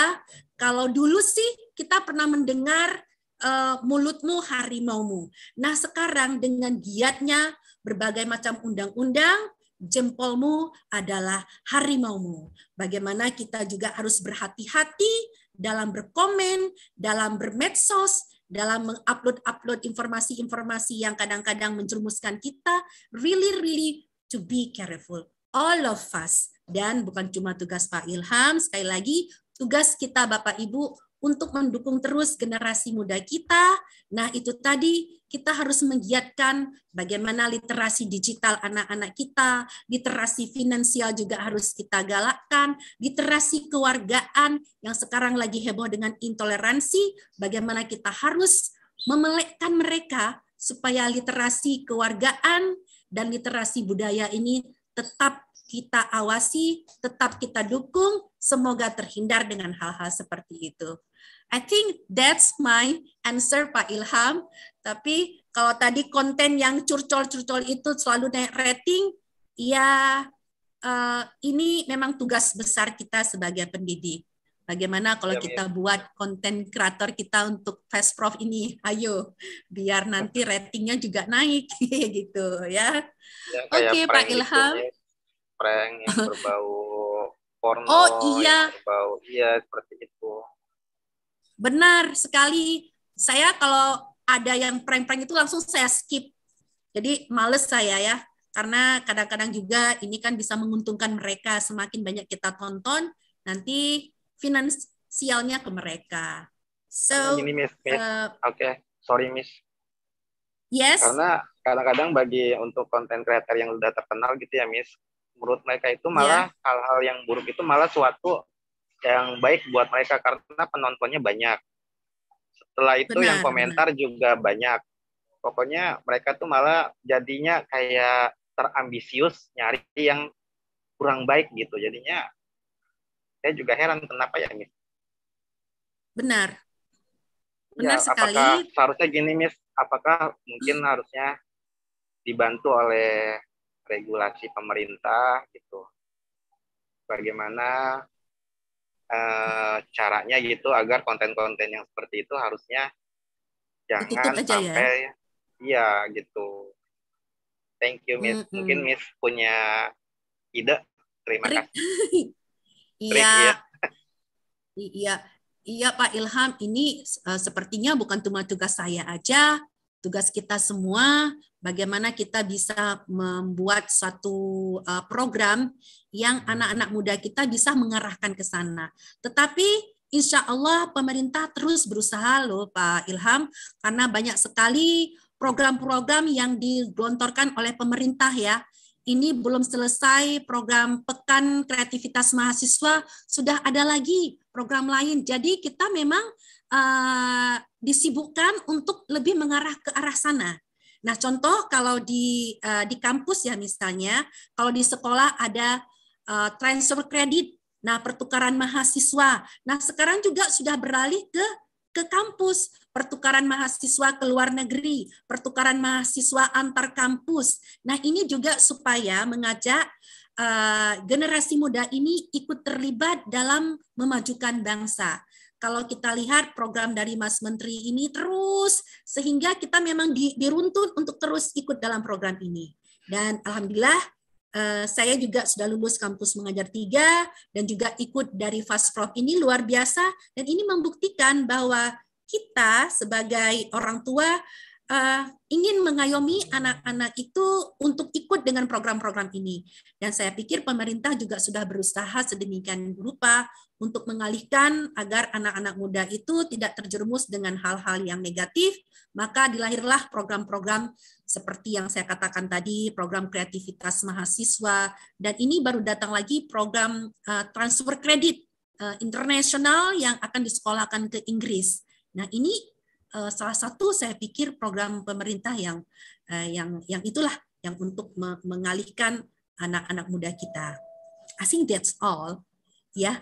Kalau dulu sih kita pernah mendengar uh, mulutmu harimaumu. Nah sekarang dengan giatnya berbagai macam undang-undang, jempolmu adalah harimaumu. Bagaimana kita juga harus berhati-hati dalam berkomen, dalam bermedsos, dalam mengupload-upload informasi-informasi yang kadang-kadang menjerumuskan kita, really, really to be careful. All of us. Dan bukan cuma tugas Pak Ilham, sekali lagi, tugas kita Bapak Ibu untuk mendukung terus generasi muda kita. Nah, itu tadi kita harus menggiatkan bagaimana literasi digital anak-anak kita, literasi finansial juga harus kita galakkan, literasi kewargaan yang sekarang lagi heboh dengan intoleransi, bagaimana kita harus memelekkan mereka supaya literasi kewargaan dan literasi budaya ini tetap kita awasi, tetap kita dukung, semoga terhindar dengan hal-hal seperti itu. I think that's my answer Pak Ilham. Tapi kalau tadi konten yang curcol-curcol itu selalu naik rating, ya uh, ini memang tugas besar kita sebagai pendidik. Bagaimana kalau ya, ya. kita buat konten kreator kita untuk Fast Prof ini, ayo biar nanti ya. ratingnya juga naik gitu ya. ya Oke okay, Pak Ilham. Itu, Prank yang berbau porno. Oh iya. berbau iya seperti itu. Benar sekali. Saya kalau ada yang prank-prank itu langsung saya skip. Jadi males saya ya. Karena kadang-kadang juga ini kan bisa menguntungkan mereka. Semakin banyak kita tonton, nanti finansialnya ke mereka. So, ini miss, miss. Uh, oke, okay. sorry miss. Yes. Karena kadang-kadang bagi untuk konten creator yang sudah terkenal gitu ya miss, menurut mereka itu malah ya. hal-hal yeah. yang buruk itu malah suatu yang baik buat mereka karena penontonnya banyak. Setelah itu benar, yang komentar benar. juga banyak. Pokoknya mereka tuh malah jadinya kayak terambisius nyari yang kurang baik gitu. Jadinya saya juga heran kenapa ya, Miss. Benar. Ya, benar ya, sekali. Apakah seharusnya gini, Miss, apakah mungkin hmm. harusnya dibantu oleh regulasi pemerintah gitu. Bagaimana uh, caranya gitu agar konten-konten yang seperti itu harusnya jangan ya? sampai ya? iya gitu thank you miss mm -hmm. mungkin miss punya ide terima Trik. kasih iya iya. iya iya Pak Ilham ini uh, sepertinya bukan cuma tugas saya aja tugas kita semua bagaimana kita bisa membuat satu uh, program yang hmm. anak-anak muda kita bisa mengarahkan ke sana. Tetapi insya Allah pemerintah terus berusaha loh Pak Ilham karena banyak sekali program-program yang digelontorkan oleh pemerintah ya. Ini belum selesai program Pekan Kreativitas Mahasiswa, sudah ada lagi program lain. Jadi kita memang uh, disibukkan untuk lebih mengarah ke arah sana. Nah, contoh kalau di uh, di kampus ya misalnya, kalau di sekolah ada uh, transfer kredit, nah pertukaran mahasiswa. Nah, sekarang juga sudah beralih ke ke kampus, pertukaran mahasiswa ke luar negeri, pertukaran mahasiswa antar kampus. Nah, ini juga supaya mengajak uh, generasi muda ini ikut terlibat dalam memajukan bangsa kalau kita lihat program dari Mas Menteri ini terus sehingga kita memang di, diruntun untuk terus ikut dalam program ini. Dan alhamdulillah eh, saya juga sudah lulus kampus mengajar tiga dan juga ikut dari Fast Prof ini luar biasa dan ini membuktikan bahwa kita sebagai orang tua uh, ingin mengayomi anak-anak itu untuk ikut dengan program-program ini. Dan saya pikir pemerintah juga sudah berusaha sedemikian rupa untuk mengalihkan agar anak-anak muda itu tidak terjerumus dengan hal-hal yang negatif, maka dilahirlah program-program seperti yang saya katakan tadi, program kreativitas mahasiswa, dan ini baru datang lagi program uh, transfer kredit uh, internasional yang akan disekolahkan ke Inggris. Nah, ini Eh, salah satu saya pikir program pemerintah yang eh, yang yang itulah yang untuk mengalihkan anak-anak muda kita. I think that's all, ya. Yeah.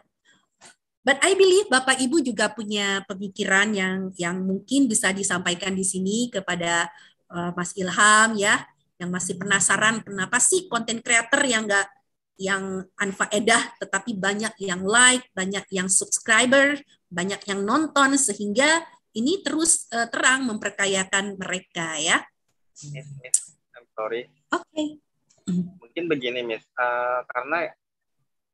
But I believe Bapak Ibu juga punya pemikiran yang yang mungkin bisa disampaikan di sini kepada uh, Mas Ilham ya, yang masih penasaran kenapa sih konten creator yang enggak yang anfaedah tetapi banyak yang like, banyak yang subscriber, banyak yang nonton sehingga ini terus uh, terang memperkayakan mereka ya. Yes, sorry. Oke. Okay. Mm-hmm. Mungkin begini Miss, uh, karena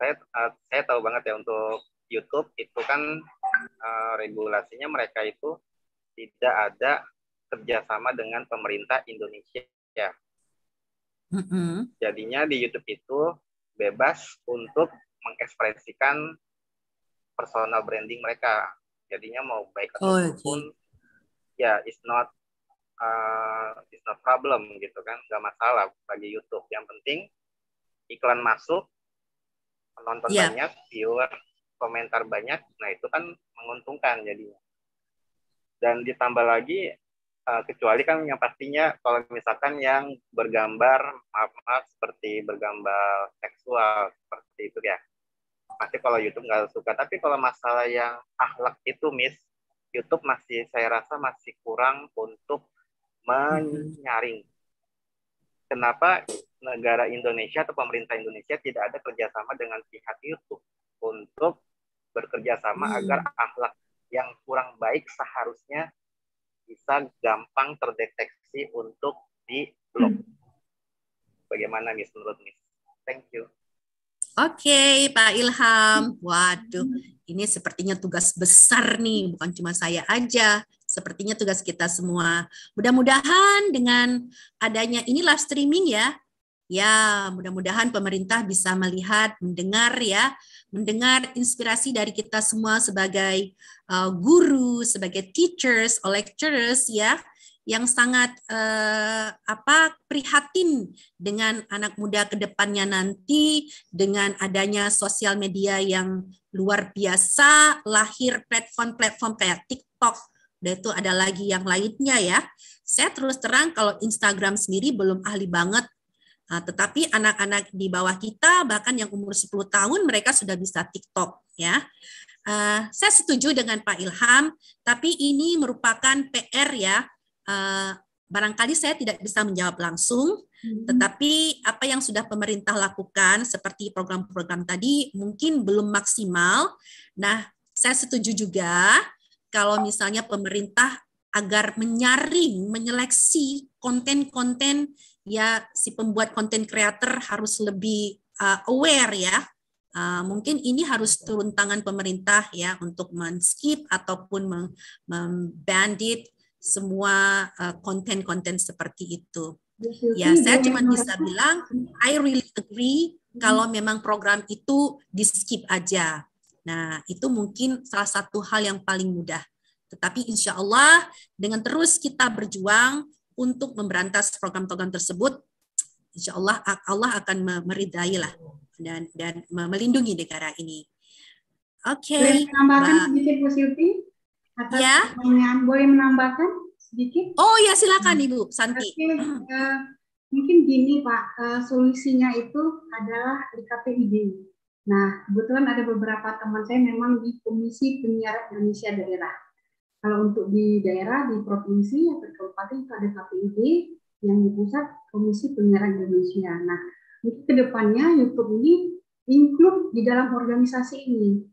saya uh, saya tahu banget ya untuk YouTube itu kan uh, regulasinya mereka itu tidak ada kerjasama dengan pemerintah Indonesia. Mm -hmm. Jadinya di YouTube itu bebas untuk mengekspresikan personal branding mereka jadinya mau baik oh, ataupun okay. ya it's not uh, it's not problem gitu kan nggak masalah bagi YouTube yang penting iklan masuk penonton yeah. banyak viewer komentar banyak nah itu kan menguntungkan jadinya dan ditambah lagi uh, kecuali kan yang pastinya kalau misalkan yang bergambar maaf maaf seperti bergambar seksual seperti itu ya pasti kalau YouTube nggak suka. Tapi kalau masalah yang akhlak itu, Miss, YouTube masih saya rasa masih kurang untuk menyaring. Kenapa negara Indonesia atau pemerintah Indonesia tidak ada kerjasama dengan pihak YouTube untuk bekerja sama hmm. agar akhlak yang kurang baik seharusnya bisa gampang terdeteksi untuk di blok. Hmm. Bagaimana Miss menurut Miss? Thank you. Oke, okay, Pak Ilham. Waduh, ini sepertinya tugas besar nih, bukan cuma saya aja. Sepertinya tugas kita semua. Mudah-mudahan dengan adanya ini live streaming ya. Ya, mudah-mudahan pemerintah bisa melihat, mendengar ya, mendengar inspirasi dari kita semua sebagai uh, guru, sebagai teachers, or lecturers ya yang sangat eh, apa prihatin dengan anak muda kedepannya nanti dengan adanya sosial media yang luar biasa lahir platform-platform kayak TikTok dan itu ada lagi yang lainnya ya. Saya terus terang kalau Instagram sendiri belum ahli banget Nah, tetapi anak-anak di bawah kita bahkan yang umur 10 tahun mereka sudah bisa TikTok ya. Uh, saya setuju dengan Pak Ilham, tapi ini merupakan PR ya Eh, barangkali saya tidak bisa menjawab langsung, hmm. tetapi apa yang sudah pemerintah lakukan seperti program-program tadi mungkin belum maksimal. Nah, saya setuju juga kalau misalnya pemerintah agar menyaring, menyeleksi konten-konten ya si pembuat konten kreator harus lebih uh, aware ya. Uh, mungkin ini harus turun tangan pemerintah ya untuk men-skip ataupun mem semua eh, konten-konten uh, seperti itu. Ya, saya cuma bisa bilang I really agree mm-hmm. kalau memang program itu di skip aja. Nah, itu mungkin salah satu hal yang paling mudah. Tetapi insya Allah dengan terus kita berjuang untuk memberantas program-program tersebut, insya Allah Allah akan meridai lah dan dan melindungi negara ini. Oke. Okay. Boleh tambahkan sedikit Bu Silvi? Atas ya. pertanyaan boleh menambahkan sedikit? Oh ya silakan Ibu Santi. Oke, uh, mungkin gini Pak, uh, solusinya itu adalah di KPID. Nah, kebetulan ada beberapa teman saya memang di Komisi Penyiaran Indonesia Daerah. Kalau untuk di daerah, di provinsi atau kabupaten itu ada KPID, yang di pusat Komisi Penyiaran Indonesia. Nah, mungkin kedepannya YouTube ini include di dalam organisasi ini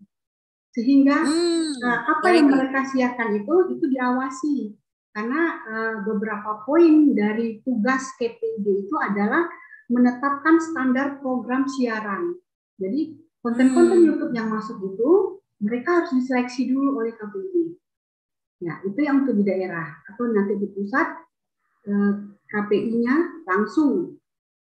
sehingga hmm, uh, apa yang mereka siarkan itu itu diawasi karena uh, beberapa poin dari tugas KPI itu adalah menetapkan standar program siaran. Jadi konten-konten hmm. YouTube yang masuk itu mereka harus diseleksi dulu oleh KPI Ya, nah, itu yang untuk di daerah atau nanti di pusat eh, KPI-nya langsung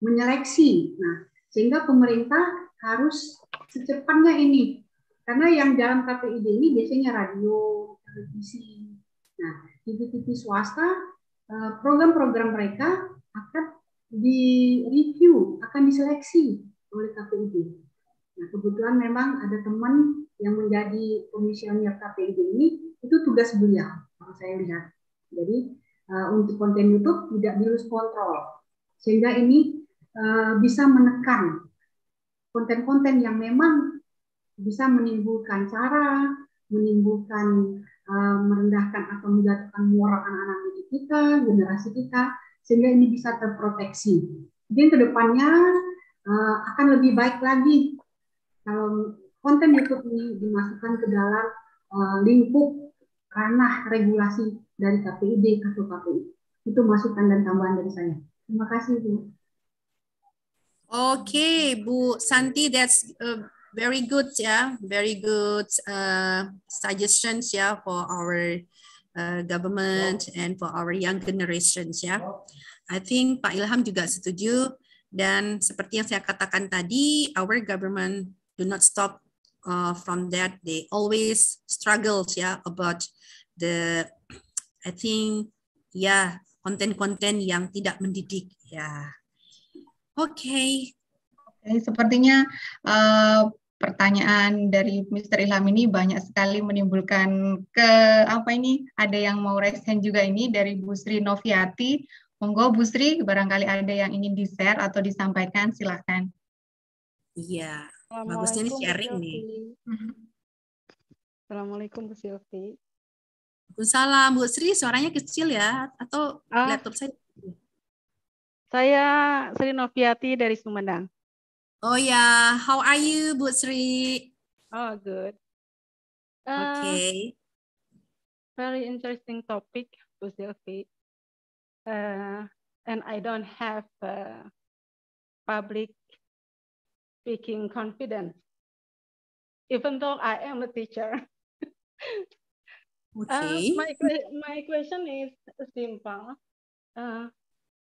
menyeleksi. Nah, sehingga pemerintah harus secepatnya ini karena yang dalam KPID ini biasanya radio, televisi. Nah, TV-TV swasta, eh, program-program mereka akan direview, akan diseleksi oleh KPID. Nah, kebetulan memang ada teman yang menjadi komisioner KPID ini, itu tugas beliau, kalau saya lihat. Jadi, eh, untuk konten YouTube tidak dilus kontrol. Sehingga ini eh, bisa menekan konten-konten yang memang bisa menimbulkan cara, menimbulkan uh, merendahkan atau menjatuhkan moral anak-anak didik kita, generasi kita, sehingga ini bisa terproteksi. Jadi kedepannya uh, eh, akan lebih baik lagi kalau konten YouTube ini dimasukkan ke dalam uh, lingkup ranah regulasi dari KPID atau KPI. Itu masukan dan tambahan dari saya. Terima kasih Bu. Oke, okay, Bu Santi, that's uh, very good ya, yeah. very good uh, suggestions ya yeah, for our uh, government and for our young generations ya. Yeah. I think Pak Ilham juga setuju dan seperti yang saya katakan tadi, our government do not stop uh, from that. They always struggle ya yeah, about the I think ya yeah, konten-konten yang tidak mendidik ya. Yeah. Oke, okay. Oke, sepertinya uh, pertanyaan dari Mister Ilham ini banyak sekali menimbulkan ke apa ini ada yang mau resen juga ini dari Bu Sri Noviati. Monggo Bu Sri, barangkali ada yang ingin di-share atau disampaikan, silahkan. Iya, bagusnya ini sharing nih. Assalamualaikum Bu Silvi. Waalaikumsalam Bu Sri, suaranya kecil ya atau ah. laptop saya? Saya Sri Noviati dari Sumedang. Oh yeah, how are you, Butsri? Oh, good. Uh, okay. Very interesting topic, Butsri. Uh, and I don't have uh, public speaking confidence, even though I am a teacher. Uh, okay. my, my question is simple. Uh,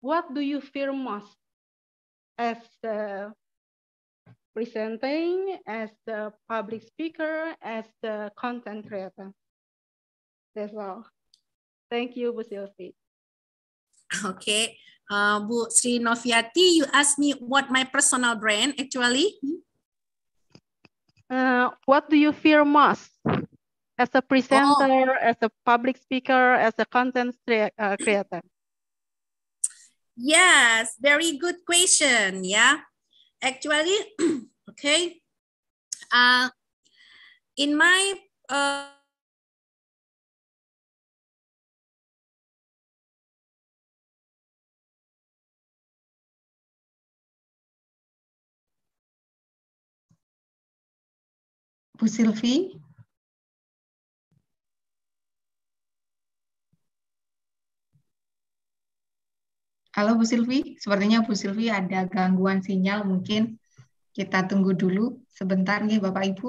what do you fear most as a uh, presenting, as the public speaker, as the content creator. That's all. Thank you, Bu Silvi. Okay. Uh, Bu Sri Noviati, you asked me what my personal brand actually. Uh, what do you fear most? As a presenter, oh. as a public speaker, as a content uh, creator? Yes, very good question. Yeah actually, okay, uh, in my uh, Bu Halo Bu Silvi, sepertinya Bu Silvi ada gangguan sinyal mungkin. Kita tunggu dulu sebentar nih Bapak Ibu.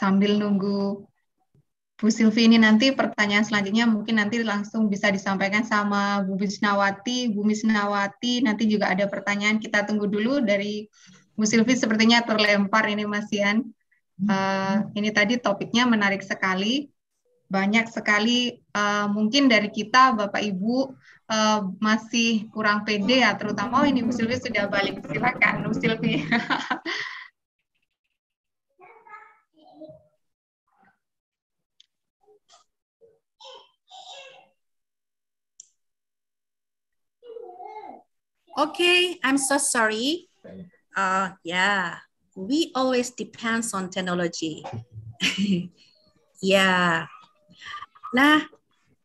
Sambil nunggu Bu Silvi ini nanti pertanyaan selanjutnya mungkin nanti langsung bisa disampaikan sama Bu Misnawati. Bu Misnawati nanti juga ada pertanyaan kita tunggu dulu dari Bu Silvi sepertinya terlempar ini Mas Ian. Uh, ini tadi topiknya menarik sekali. Banyak sekali uh, mungkin dari kita Bapak Ibu uh, masih kurang pede ya terutama oh, ini Bu Silvi sudah balik. Silakan Bu Silvi. Okay, I'm so sorry. Uh, yeah, we always depends on technology. yeah. Nah,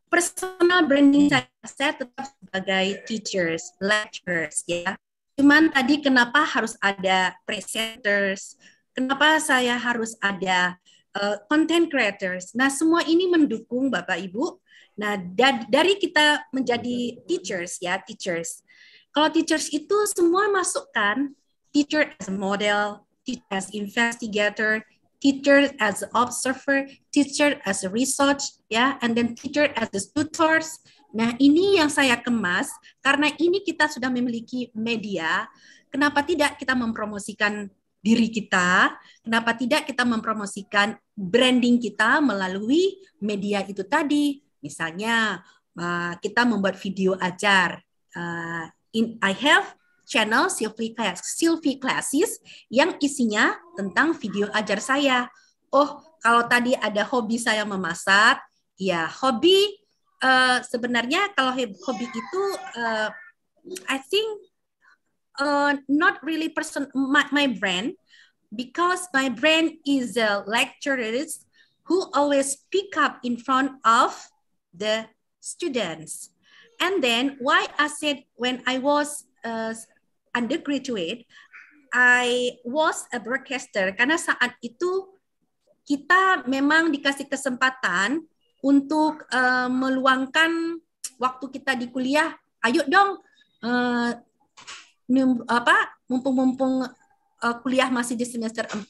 personal branding saya, tetap sebagai teachers, lecturers, ya. Cuman tadi kenapa harus ada presenters? Kenapa saya harus ada uh, content creators? Nah, semua ini mendukung Bapak Ibu. Nah, dari kita menjadi teachers ya, teachers kalau teachers itu semua masukkan teacher as model, teacher as investigator, teacher as observer, teacher as research, ya, and then teacher as the tutors. Nah, ini yang saya kemas karena ini kita sudah memiliki media. Kenapa tidak kita mempromosikan diri kita? Kenapa tidak kita mempromosikan branding kita melalui media itu tadi? Misalnya, uh, kita membuat video ajar uh, in, I have channel Sylvie Class, Sylvie Classes yang isinya tentang video ajar saya. Oh, kalau tadi ada hobi saya memasak, ya hobi uh, sebenarnya kalau hobi itu uh, I think uh, not really person my, my brand because my brand is a lecturer who always pick up in front of the students. And then why I said when I was uh, undergraduate, I was a broadcaster karena saat itu kita memang dikasih kesempatan untuk uh, meluangkan waktu kita di kuliah. Ayo dong, uh, apa mumpung-mumpung uh, kuliah masih di semester 4,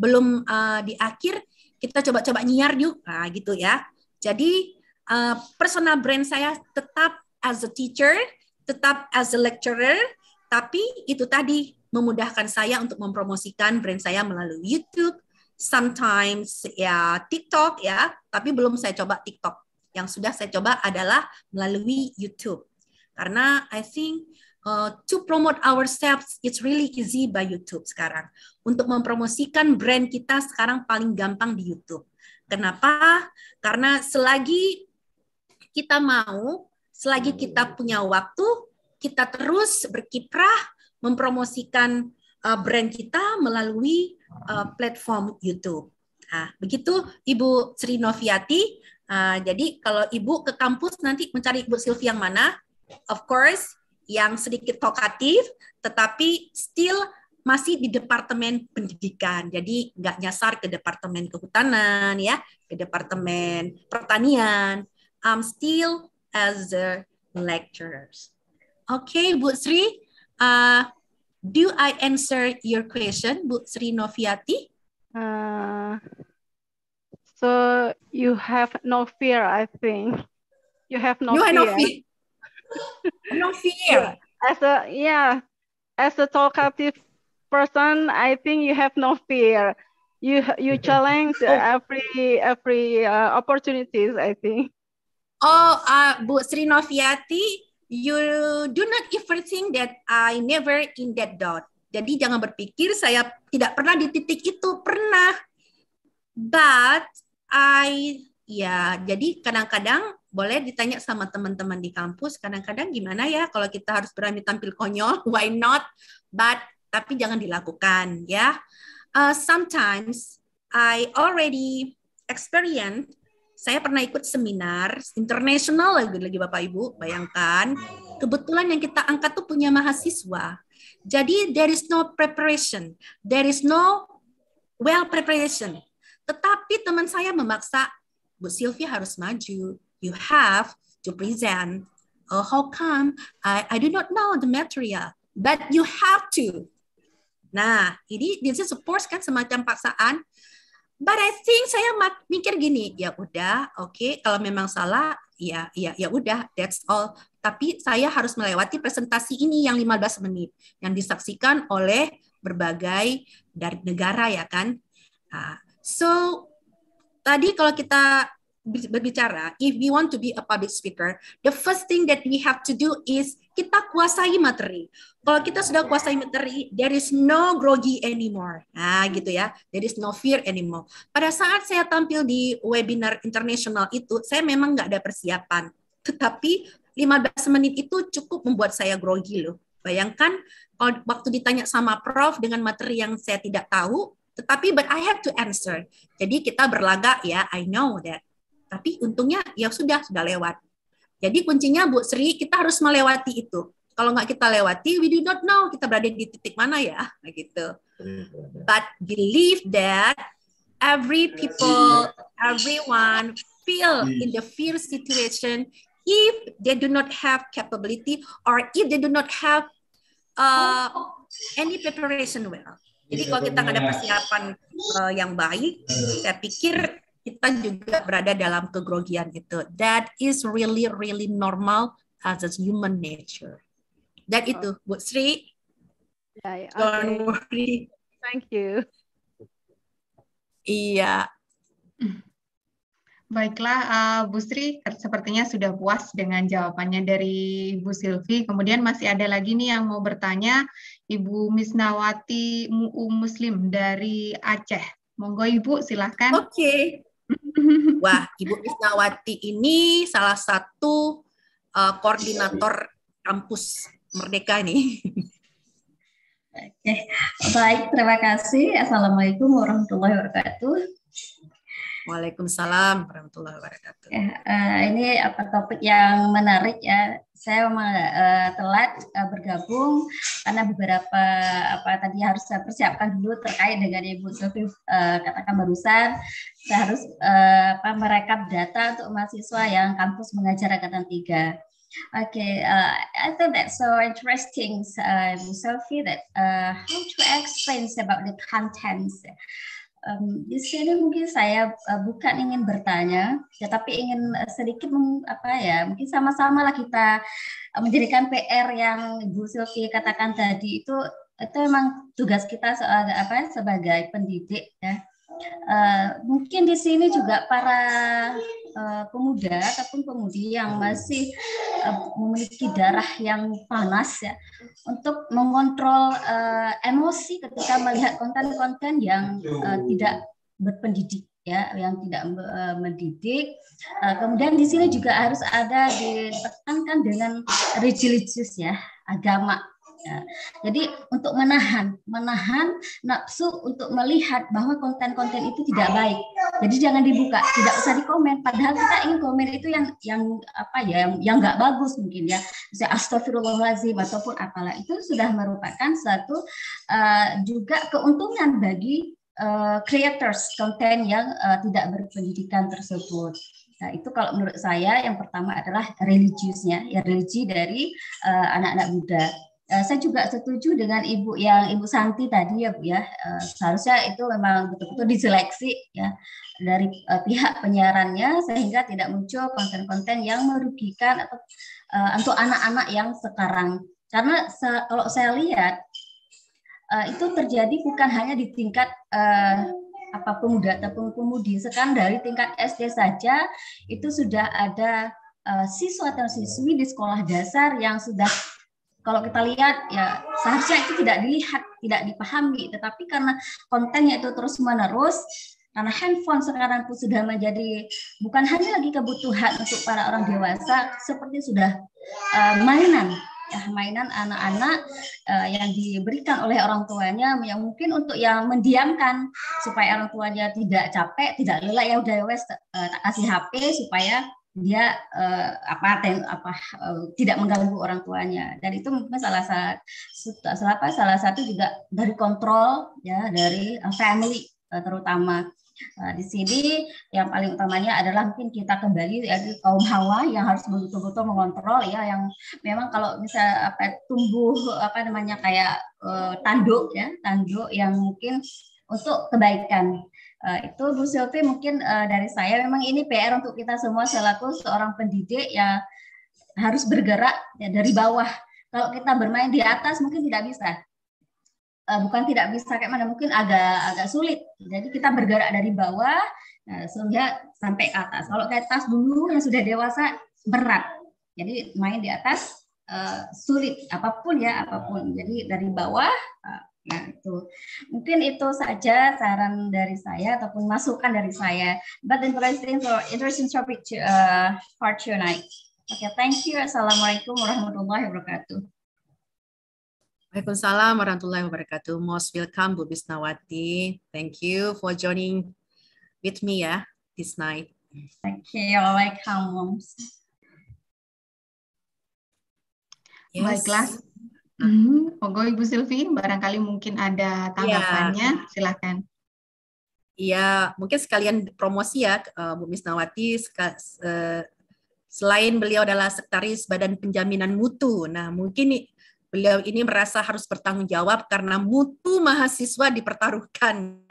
belum uh, di akhir, kita coba-coba nyiar yuk, nah, gitu ya. Jadi Eh, personal brand saya tetap as a teacher, tetap as a lecturer, tapi itu tadi memudahkan saya untuk mempromosikan brand saya melalui YouTube, sometimes ya TikTok ya, tapi belum saya coba TikTok. Yang sudah saya coba adalah melalui YouTube. Karena I think uh, to promote ourselves it's really easy by YouTube sekarang. Untuk mempromosikan brand kita sekarang paling gampang di YouTube. Kenapa? Karena selagi kita mau selagi hmm. kita punya waktu kita terus berkiprah mempromosikan uh, brand kita melalui uh, platform YouTube. Nah, begitu Ibu Sri Noviati. Uh, jadi kalau Ibu ke kampus nanti mencari Ibu Silvi yang mana? Of course, yang sedikit tokatif, tetapi still masih di Departemen Pendidikan. Jadi nggak nyasar ke Departemen Kehutanan, ya, ke Departemen Pertanian, I'm still as the lecturers. Okay, Bu Sri, uh, do I answer your question, Bu Sri Noviati? Uh, so you have no fear, I think. You have no you fear. no fear. no fear. As a yeah, as a talkative person, I think you have no fear. You you challenge oh. every every uh, opportunities. I think. Oh, uh, Bu Sri Noviati, you do not ever think that I never in that dot. Jadi jangan berpikir saya tidak pernah di titik itu, pernah. But I ya, jadi kadang-kadang boleh ditanya sama teman-teman di kampus, kadang-kadang gimana ya kalau kita harus berani tampil konyol, why not? But tapi jangan dilakukan ya. Uh, sometimes I already experience saya pernah ikut seminar internasional lagi lagi Bapak Ibu, bayangkan. Kebetulan yang kita angkat tuh punya mahasiswa. Jadi there is no preparation, there is no well preparation. Tetapi teman saya memaksa Bu Sylvia harus maju. You have to present. Oh, how come? I, I do not know the material, but you have to. Nah, ini dia is support kan semacam paksaan. But I think saya mikir gini, ya udah, oke, okay, kalau memang salah, ya ya ya udah, that's all. Tapi saya harus melewati presentasi ini yang 15 menit yang disaksikan oleh berbagai dari negara ya kan. Ah, so tadi kalau kita berbicara, if we want to be a public speaker, the first thing that we have to do is kita kuasai materi. Kalau kita sudah kuasai materi, there is no grogi anymore. Nah, gitu ya. There is no fear anymore. Pada saat saya tampil di webinar internasional itu, saya memang nggak ada persiapan. Tetapi 15 menit itu cukup membuat saya grogi loh. Bayangkan kalau waktu ditanya sama Prof dengan materi yang saya tidak tahu, tetapi but I have to answer. Jadi kita berlagak ya, I know that tapi untungnya ya sudah, sudah lewat. Jadi kuncinya Bu Sri, kita harus melewati itu. Kalau nggak kita lewati, we do not know kita berada di titik mana ya, gitu. But believe that every people, everyone feel in the fear situation if they do not have capability or if they do not have uh, any preparation well. Jadi kalau kita nggak ada persiapan uh, yang baik, saya pikir kita juga berada dalam kegrogian itu. That is really really normal as a human nature. Dan oh. itu Bu Sri. Yeah, okay. Don't worry. Thank you. Iya. Baiklah, uh, Bu Sri, sepertinya sudah puas dengan jawabannya dari Bu Silvi. Kemudian masih ada lagi nih yang mau bertanya, Ibu Misnawati Mu'u Muslim dari Aceh. Monggo Ibu, silahkan. Oke, okay. Wah, Ibu Isnawati ini salah satu uh, koordinator kampus Merdeka nih. Oke, okay. baik terima kasih. Assalamualaikum warahmatullahi wabarakatuh. Waalaikumsalam warahmatullahi wabarakatuh. Ya, uh, ini apa topik yang menarik ya. Saya uh, telat uh, bergabung karena beberapa apa tadi harus saya persiapkan dulu terkait dengan Ibu Sofi uh, katakan barusan. Saya harus uh, apa merekap data untuk mahasiswa yang kampus mengajar angkatan tiga. Okay, uh, I thought that's so interesting, uh, Sophie, that uh, how to explain about the contents. Um, di sini mungkin saya uh, bukan ingin bertanya, ya, tapi ingin uh, sedikit meng, apa ya, mungkin sama-sama lah kita uh, menjadikan PR yang Bu Silvi katakan tadi itu itu memang tugas kita sebagai apa sebagai pendidik ya Uh, mungkin di sini juga para uh, pemuda ataupun pemudi yang masih uh, memiliki darah yang panas ya untuk mengontrol uh, emosi ketika melihat konten-konten yang uh, tidak berpendidik ya yang tidak uh, mendidik uh, kemudian di sini juga harus ada ditekankan dengan religius ya agama Ya. Jadi untuk menahan, menahan nafsu untuk melihat bahwa konten-konten itu tidak baik. Jadi jangan dibuka, tidak usah dikomen. Padahal kita ingin komen itu yang yang apa ya, yang yang nggak bagus mungkin ya. Misalnya astagfirullahaladzim ataupun apalah itu sudah merupakan satu uh, eh, juga keuntungan bagi uh, creators konten yang uh, tidak berpendidikan tersebut. Nah, itu kalau menurut saya yang pertama adalah religiusnya, ya religi dari anak-anak uh, Eh, saya juga setuju dengan ibu yang ibu Santi tadi ya bu ya uh, seharusnya itu memang betul-betul diseleksi ya dari uh, pihak penyiarannya sehingga tidak muncul konten-konten yang merugikan atau uh, untuk anak-anak yang sekarang karena se kalau saya lihat uh, itu terjadi bukan hanya di tingkat uh, apa pemuda atau pemudi sekarang dari tingkat SD saja itu sudah ada uh, siswa atau siswi di sekolah dasar yang sudah kalau kita lihat ya seharusnya itu tidak dilihat, tidak dipahami, tetapi karena kontennya itu terus menerus karena handphone sekarang pun sudah menjadi bukan hanya lagi kebutuhan untuk para orang dewasa seperti sudah uh, mainan ya, mainan anak-anak uh, yang diberikan oleh orang tuanya yang mungkin untuk yang mendiamkan supaya orang tuanya tidak capek, tidak lelah ya udah wes uh, tak kasih HP supaya dia uh, apa ten, apa uh, tidak mengganggu orang tuanya dan itu mungkin salah satu salah apa salah satu juga dari kontrol ya dari uh, family uh, terutama uh, di sini yang paling utamanya adalah mungkin kita kembali ya, kaum hawa yang harus betul-betul mengontrol ya yang memang kalau bisa apa tumbuh apa namanya kayak uh, tanduk ya tanduk yang mungkin untuk kebaikan Uh, itu Bu Sylvie mungkin uh, dari saya memang ini PR untuk kita semua selaku seorang pendidik ya harus bergerak ya, dari bawah. Kalau kita bermain di atas mungkin tidak bisa. Uh, bukan tidak bisa kayak mana mungkin agak agak sulit. Jadi kita bergerak dari bawah nah, sehingga sampai ke atas. Kalau ke atas dulu yang sudah dewasa berat. Jadi main di atas uh, sulit apapun ya apapun. Jadi dari bawah uh, Nah, itu mungkin itu saja saran dari saya ataupun masukan dari saya. But interesting for interesting topic to, uh, for tonight. Okay, thank you. Assalamualaikum warahmatullahi wabarakatuh. Waalaikumsalam warahmatullahi wabarakatuh. Most welcome Bu Bisnawati. Thank you for joining with me ya this night. Thank you. You're welcome. Yes. Baiklah, Hmm, monggo Ibu Silvi, barangkali mungkin ada iya. tanggapannya, ya. silakan. Iya, mungkin sekalian promosi ya, Bu Misnawati. Selain beliau adalah sekretaris Badan Penjaminan Mutu, nah mungkin beliau ini merasa harus bertanggung jawab karena mutu mahasiswa dipertaruhkan.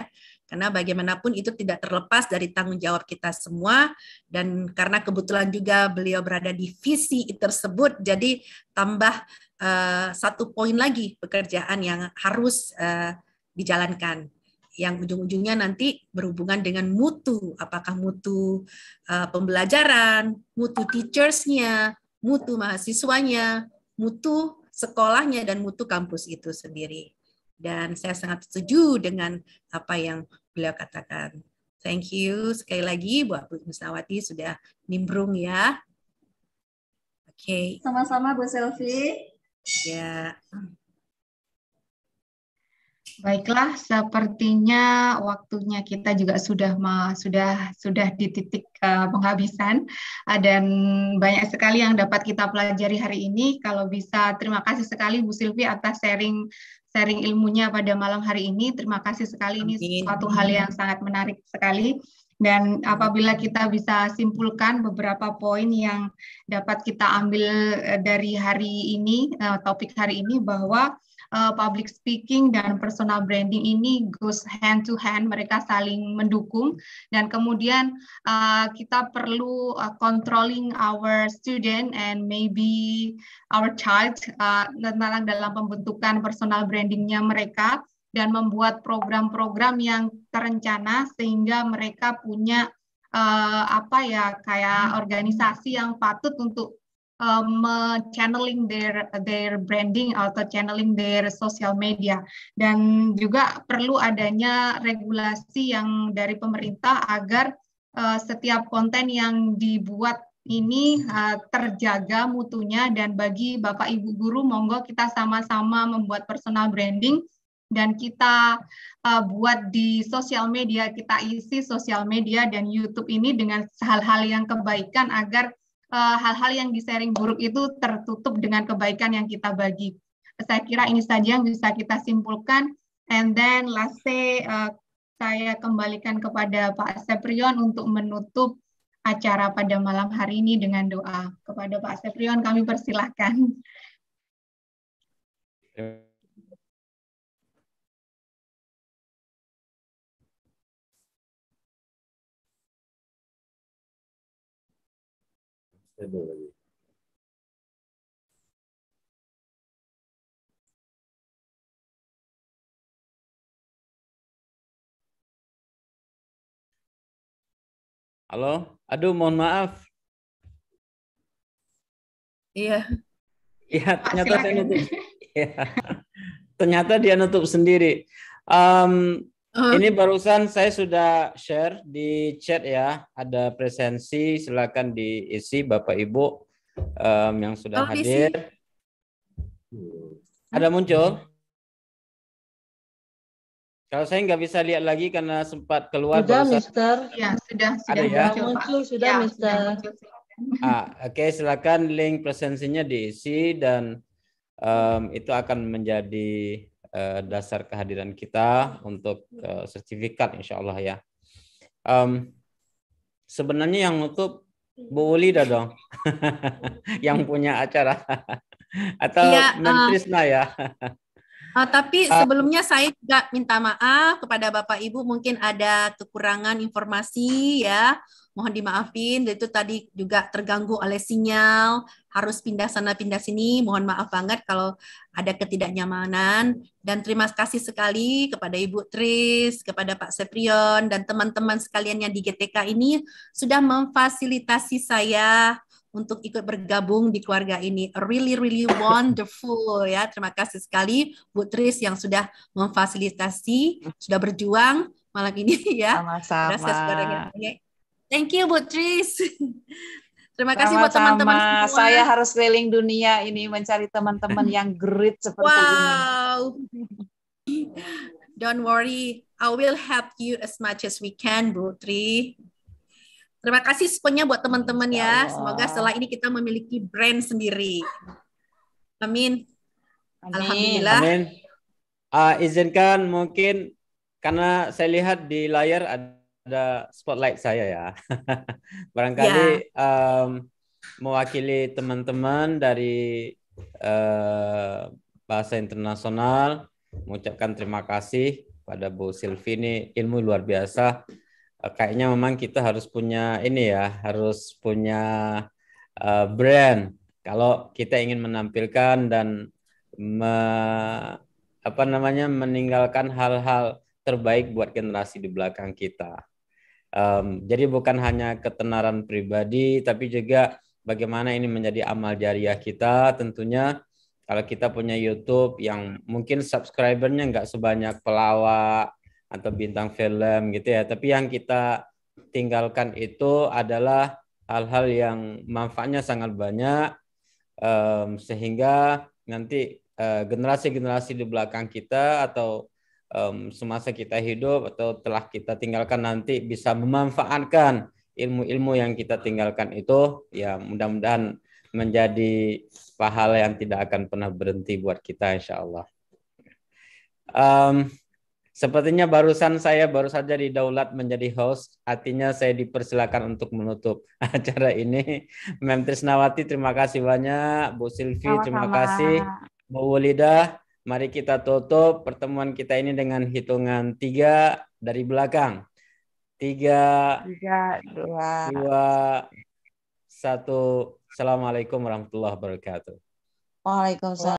Karena bagaimanapun itu tidak terlepas dari tanggung jawab kita semua dan karena kebetulan juga beliau berada di visi tersebut, jadi tambah Eh, satu poin lagi pekerjaan yang harus uh, dijalankan yang ujung-ujungnya nanti berhubungan dengan mutu apakah mutu uh, pembelajaran mutu teachersnya mutu mahasiswanya mutu sekolahnya dan mutu kampus itu sendiri dan saya sangat setuju dengan apa yang beliau katakan thank you sekali lagi buat Bu Musawati sudah nimbrung ya oke okay. sama-sama Bu Selvi Ya. Baiklah, sepertinya waktunya kita juga sudah sudah sudah di titik eh, penghabisan uh, dan banyak sekali yang dapat kita pelajari hari ini. Kalau bisa, terima kasih sekali Bu Silvi atas sharing sharing ilmunya pada malam hari ini. Terima kasih sekali ini suatu hal yang sangat menarik sekali. Dan apabila kita bisa simpulkan beberapa poin yang dapat kita ambil eh, dari hari ini, eh, topik hari ini bahwa eh, public speaking dan personal branding ini goes hand to hand, mereka saling mendukung dan kemudian kita perlu controlling our student and maybe our child tentang dalam pembentukan personal brandingnya mereka dan membuat program-program yang terencana sehingga mereka punya uh, apa ya kayak organisasi yang patut untuk um, eh, channeling their their branding atau channeling their social media dan juga perlu adanya regulasi yang dari pemerintah agar uh, setiap konten yang dibuat ini uh, terjaga mutunya dan bagi Bapak Ibu guru monggo kita sama-sama membuat personal branding dan kita uh, buat di sosial media, kita isi sosial media dan YouTube ini dengan hal-hal yang kebaikan agar eh, hal-hal uh, yang di-sharing buruk itu tertutup dengan kebaikan yang kita bagi. Saya kira ini saja yang bisa kita simpulkan. And then last say, uh, saya kembalikan kepada Pak Seprion untuk menutup acara pada malam hari ini dengan doa. Kepada Pak Seprion kami persilahkan. Yeah. stable lagi. Halo, aduh mohon maaf. Iya. Iya, ah, ternyata saya nutup. Ya. ternyata dia nutup sendiri. Um, Uh, Ini barusan saya sudah share di chat ya, ada presensi silakan diisi Bapak Ibu um, yang sudah oh, hadir. Isi. Ada muncul? Kalau saya nggak bisa lihat lagi karena sempat keluar. Sudah, barusan. Mister. Ya, sudah, sudah ada ya? muncul, sudah, ya, Mister. ah, Oke, okay, silakan link presensinya diisi dan um, itu akan menjadi Eh, dasar kehadiran kita untuk uh, sertifikat insya Allah ya. Um, sebenarnya yang nutup Bu ulida dong, yang punya acara atau iya, eh. ya, Menteri uh, ya. Uh, tapi sebelumnya saya juga minta maaf kepada Bapak Ibu mungkin ada kekurangan informasi ya mohon dimaafin itu tadi juga terganggu oleh sinyal harus pindah sana pindah sini mohon maaf banget kalau ada ketidaknyamanan dan terima kasih sekali kepada Ibu Tris kepada Pak Seprion dan teman-teman sekalian yang di GTK ini sudah memfasilitasi saya untuk ikut bergabung di keluarga ini. Really, really wonderful ya. Terima kasih sekali Bu Tris yang sudah memfasilitasi, sudah berjuang malam ini ya. Sama-sama. Thank you Bu Tris. Terima sama, kasih buat teman-teman Saya harus keliling dunia ini mencari teman-teman yang great seperti wow. ini. Don't worry, I will help you as much as we can, Bu Tri. Terima kasih semuanya buat teman-teman ya. Semoga setelah ini kita memiliki brand sendiri. Amin. Amin. Alhamdulillah. Amin. Uh, izinkan mungkin karena saya lihat di layar ada ada spotlight saya ya. Barangkali yeah. Ya. um, mewakili teman-teman dari uh, bahasa internasional mengucapkan terima kasih pada Bu Silvi ini ilmu luar biasa. Uh, kayaknya memang kita harus punya ini ya, harus punya uh, brand kalau kita ingin menampilkan dan me, apa namanya meninggalkan hal-hal terbaik buat generasi di belakang kita. Um, jadi bukan hanya ketenaran pribadi, tapi juga bagaimana ini menjadi amal jariah kita. Tentunya kalau kita punya YouTube yang mungkin subscribernya nggak sebanyak pelawak atau bintang film gitu ya, tapi yang kita tinggalkan itu adalah hal-hal yang manfaatnya sangat banyak um, sehingga nanti eh, generasi-generasi uh, generasi -generasi di belakang kita atau um, semasa kita hidup atau telah kita tinggalkan nanti bisa memanfaatkan ilmu-ilmu yang kita tinggalkan itu ya mudah-mudahan menjadi pahala yang tidak akan pernah berhenti buat kita insya Allah. Um, sepertinya barusan saya baru saja didaulat menjadi host, artinya saya dipersilakan untuk menutup acara ini. Mem Trisnawati terima kasih banyak, Bu Silvi terima kasih, Bu Wulida Mari kita tutup pertemuan kita ini dengan hitungan tiga dari belakang. Tiga, tiga dua, dua, satu. Assalamualaikum warahmatullahi wabarakatuh. Waalaikumsalam.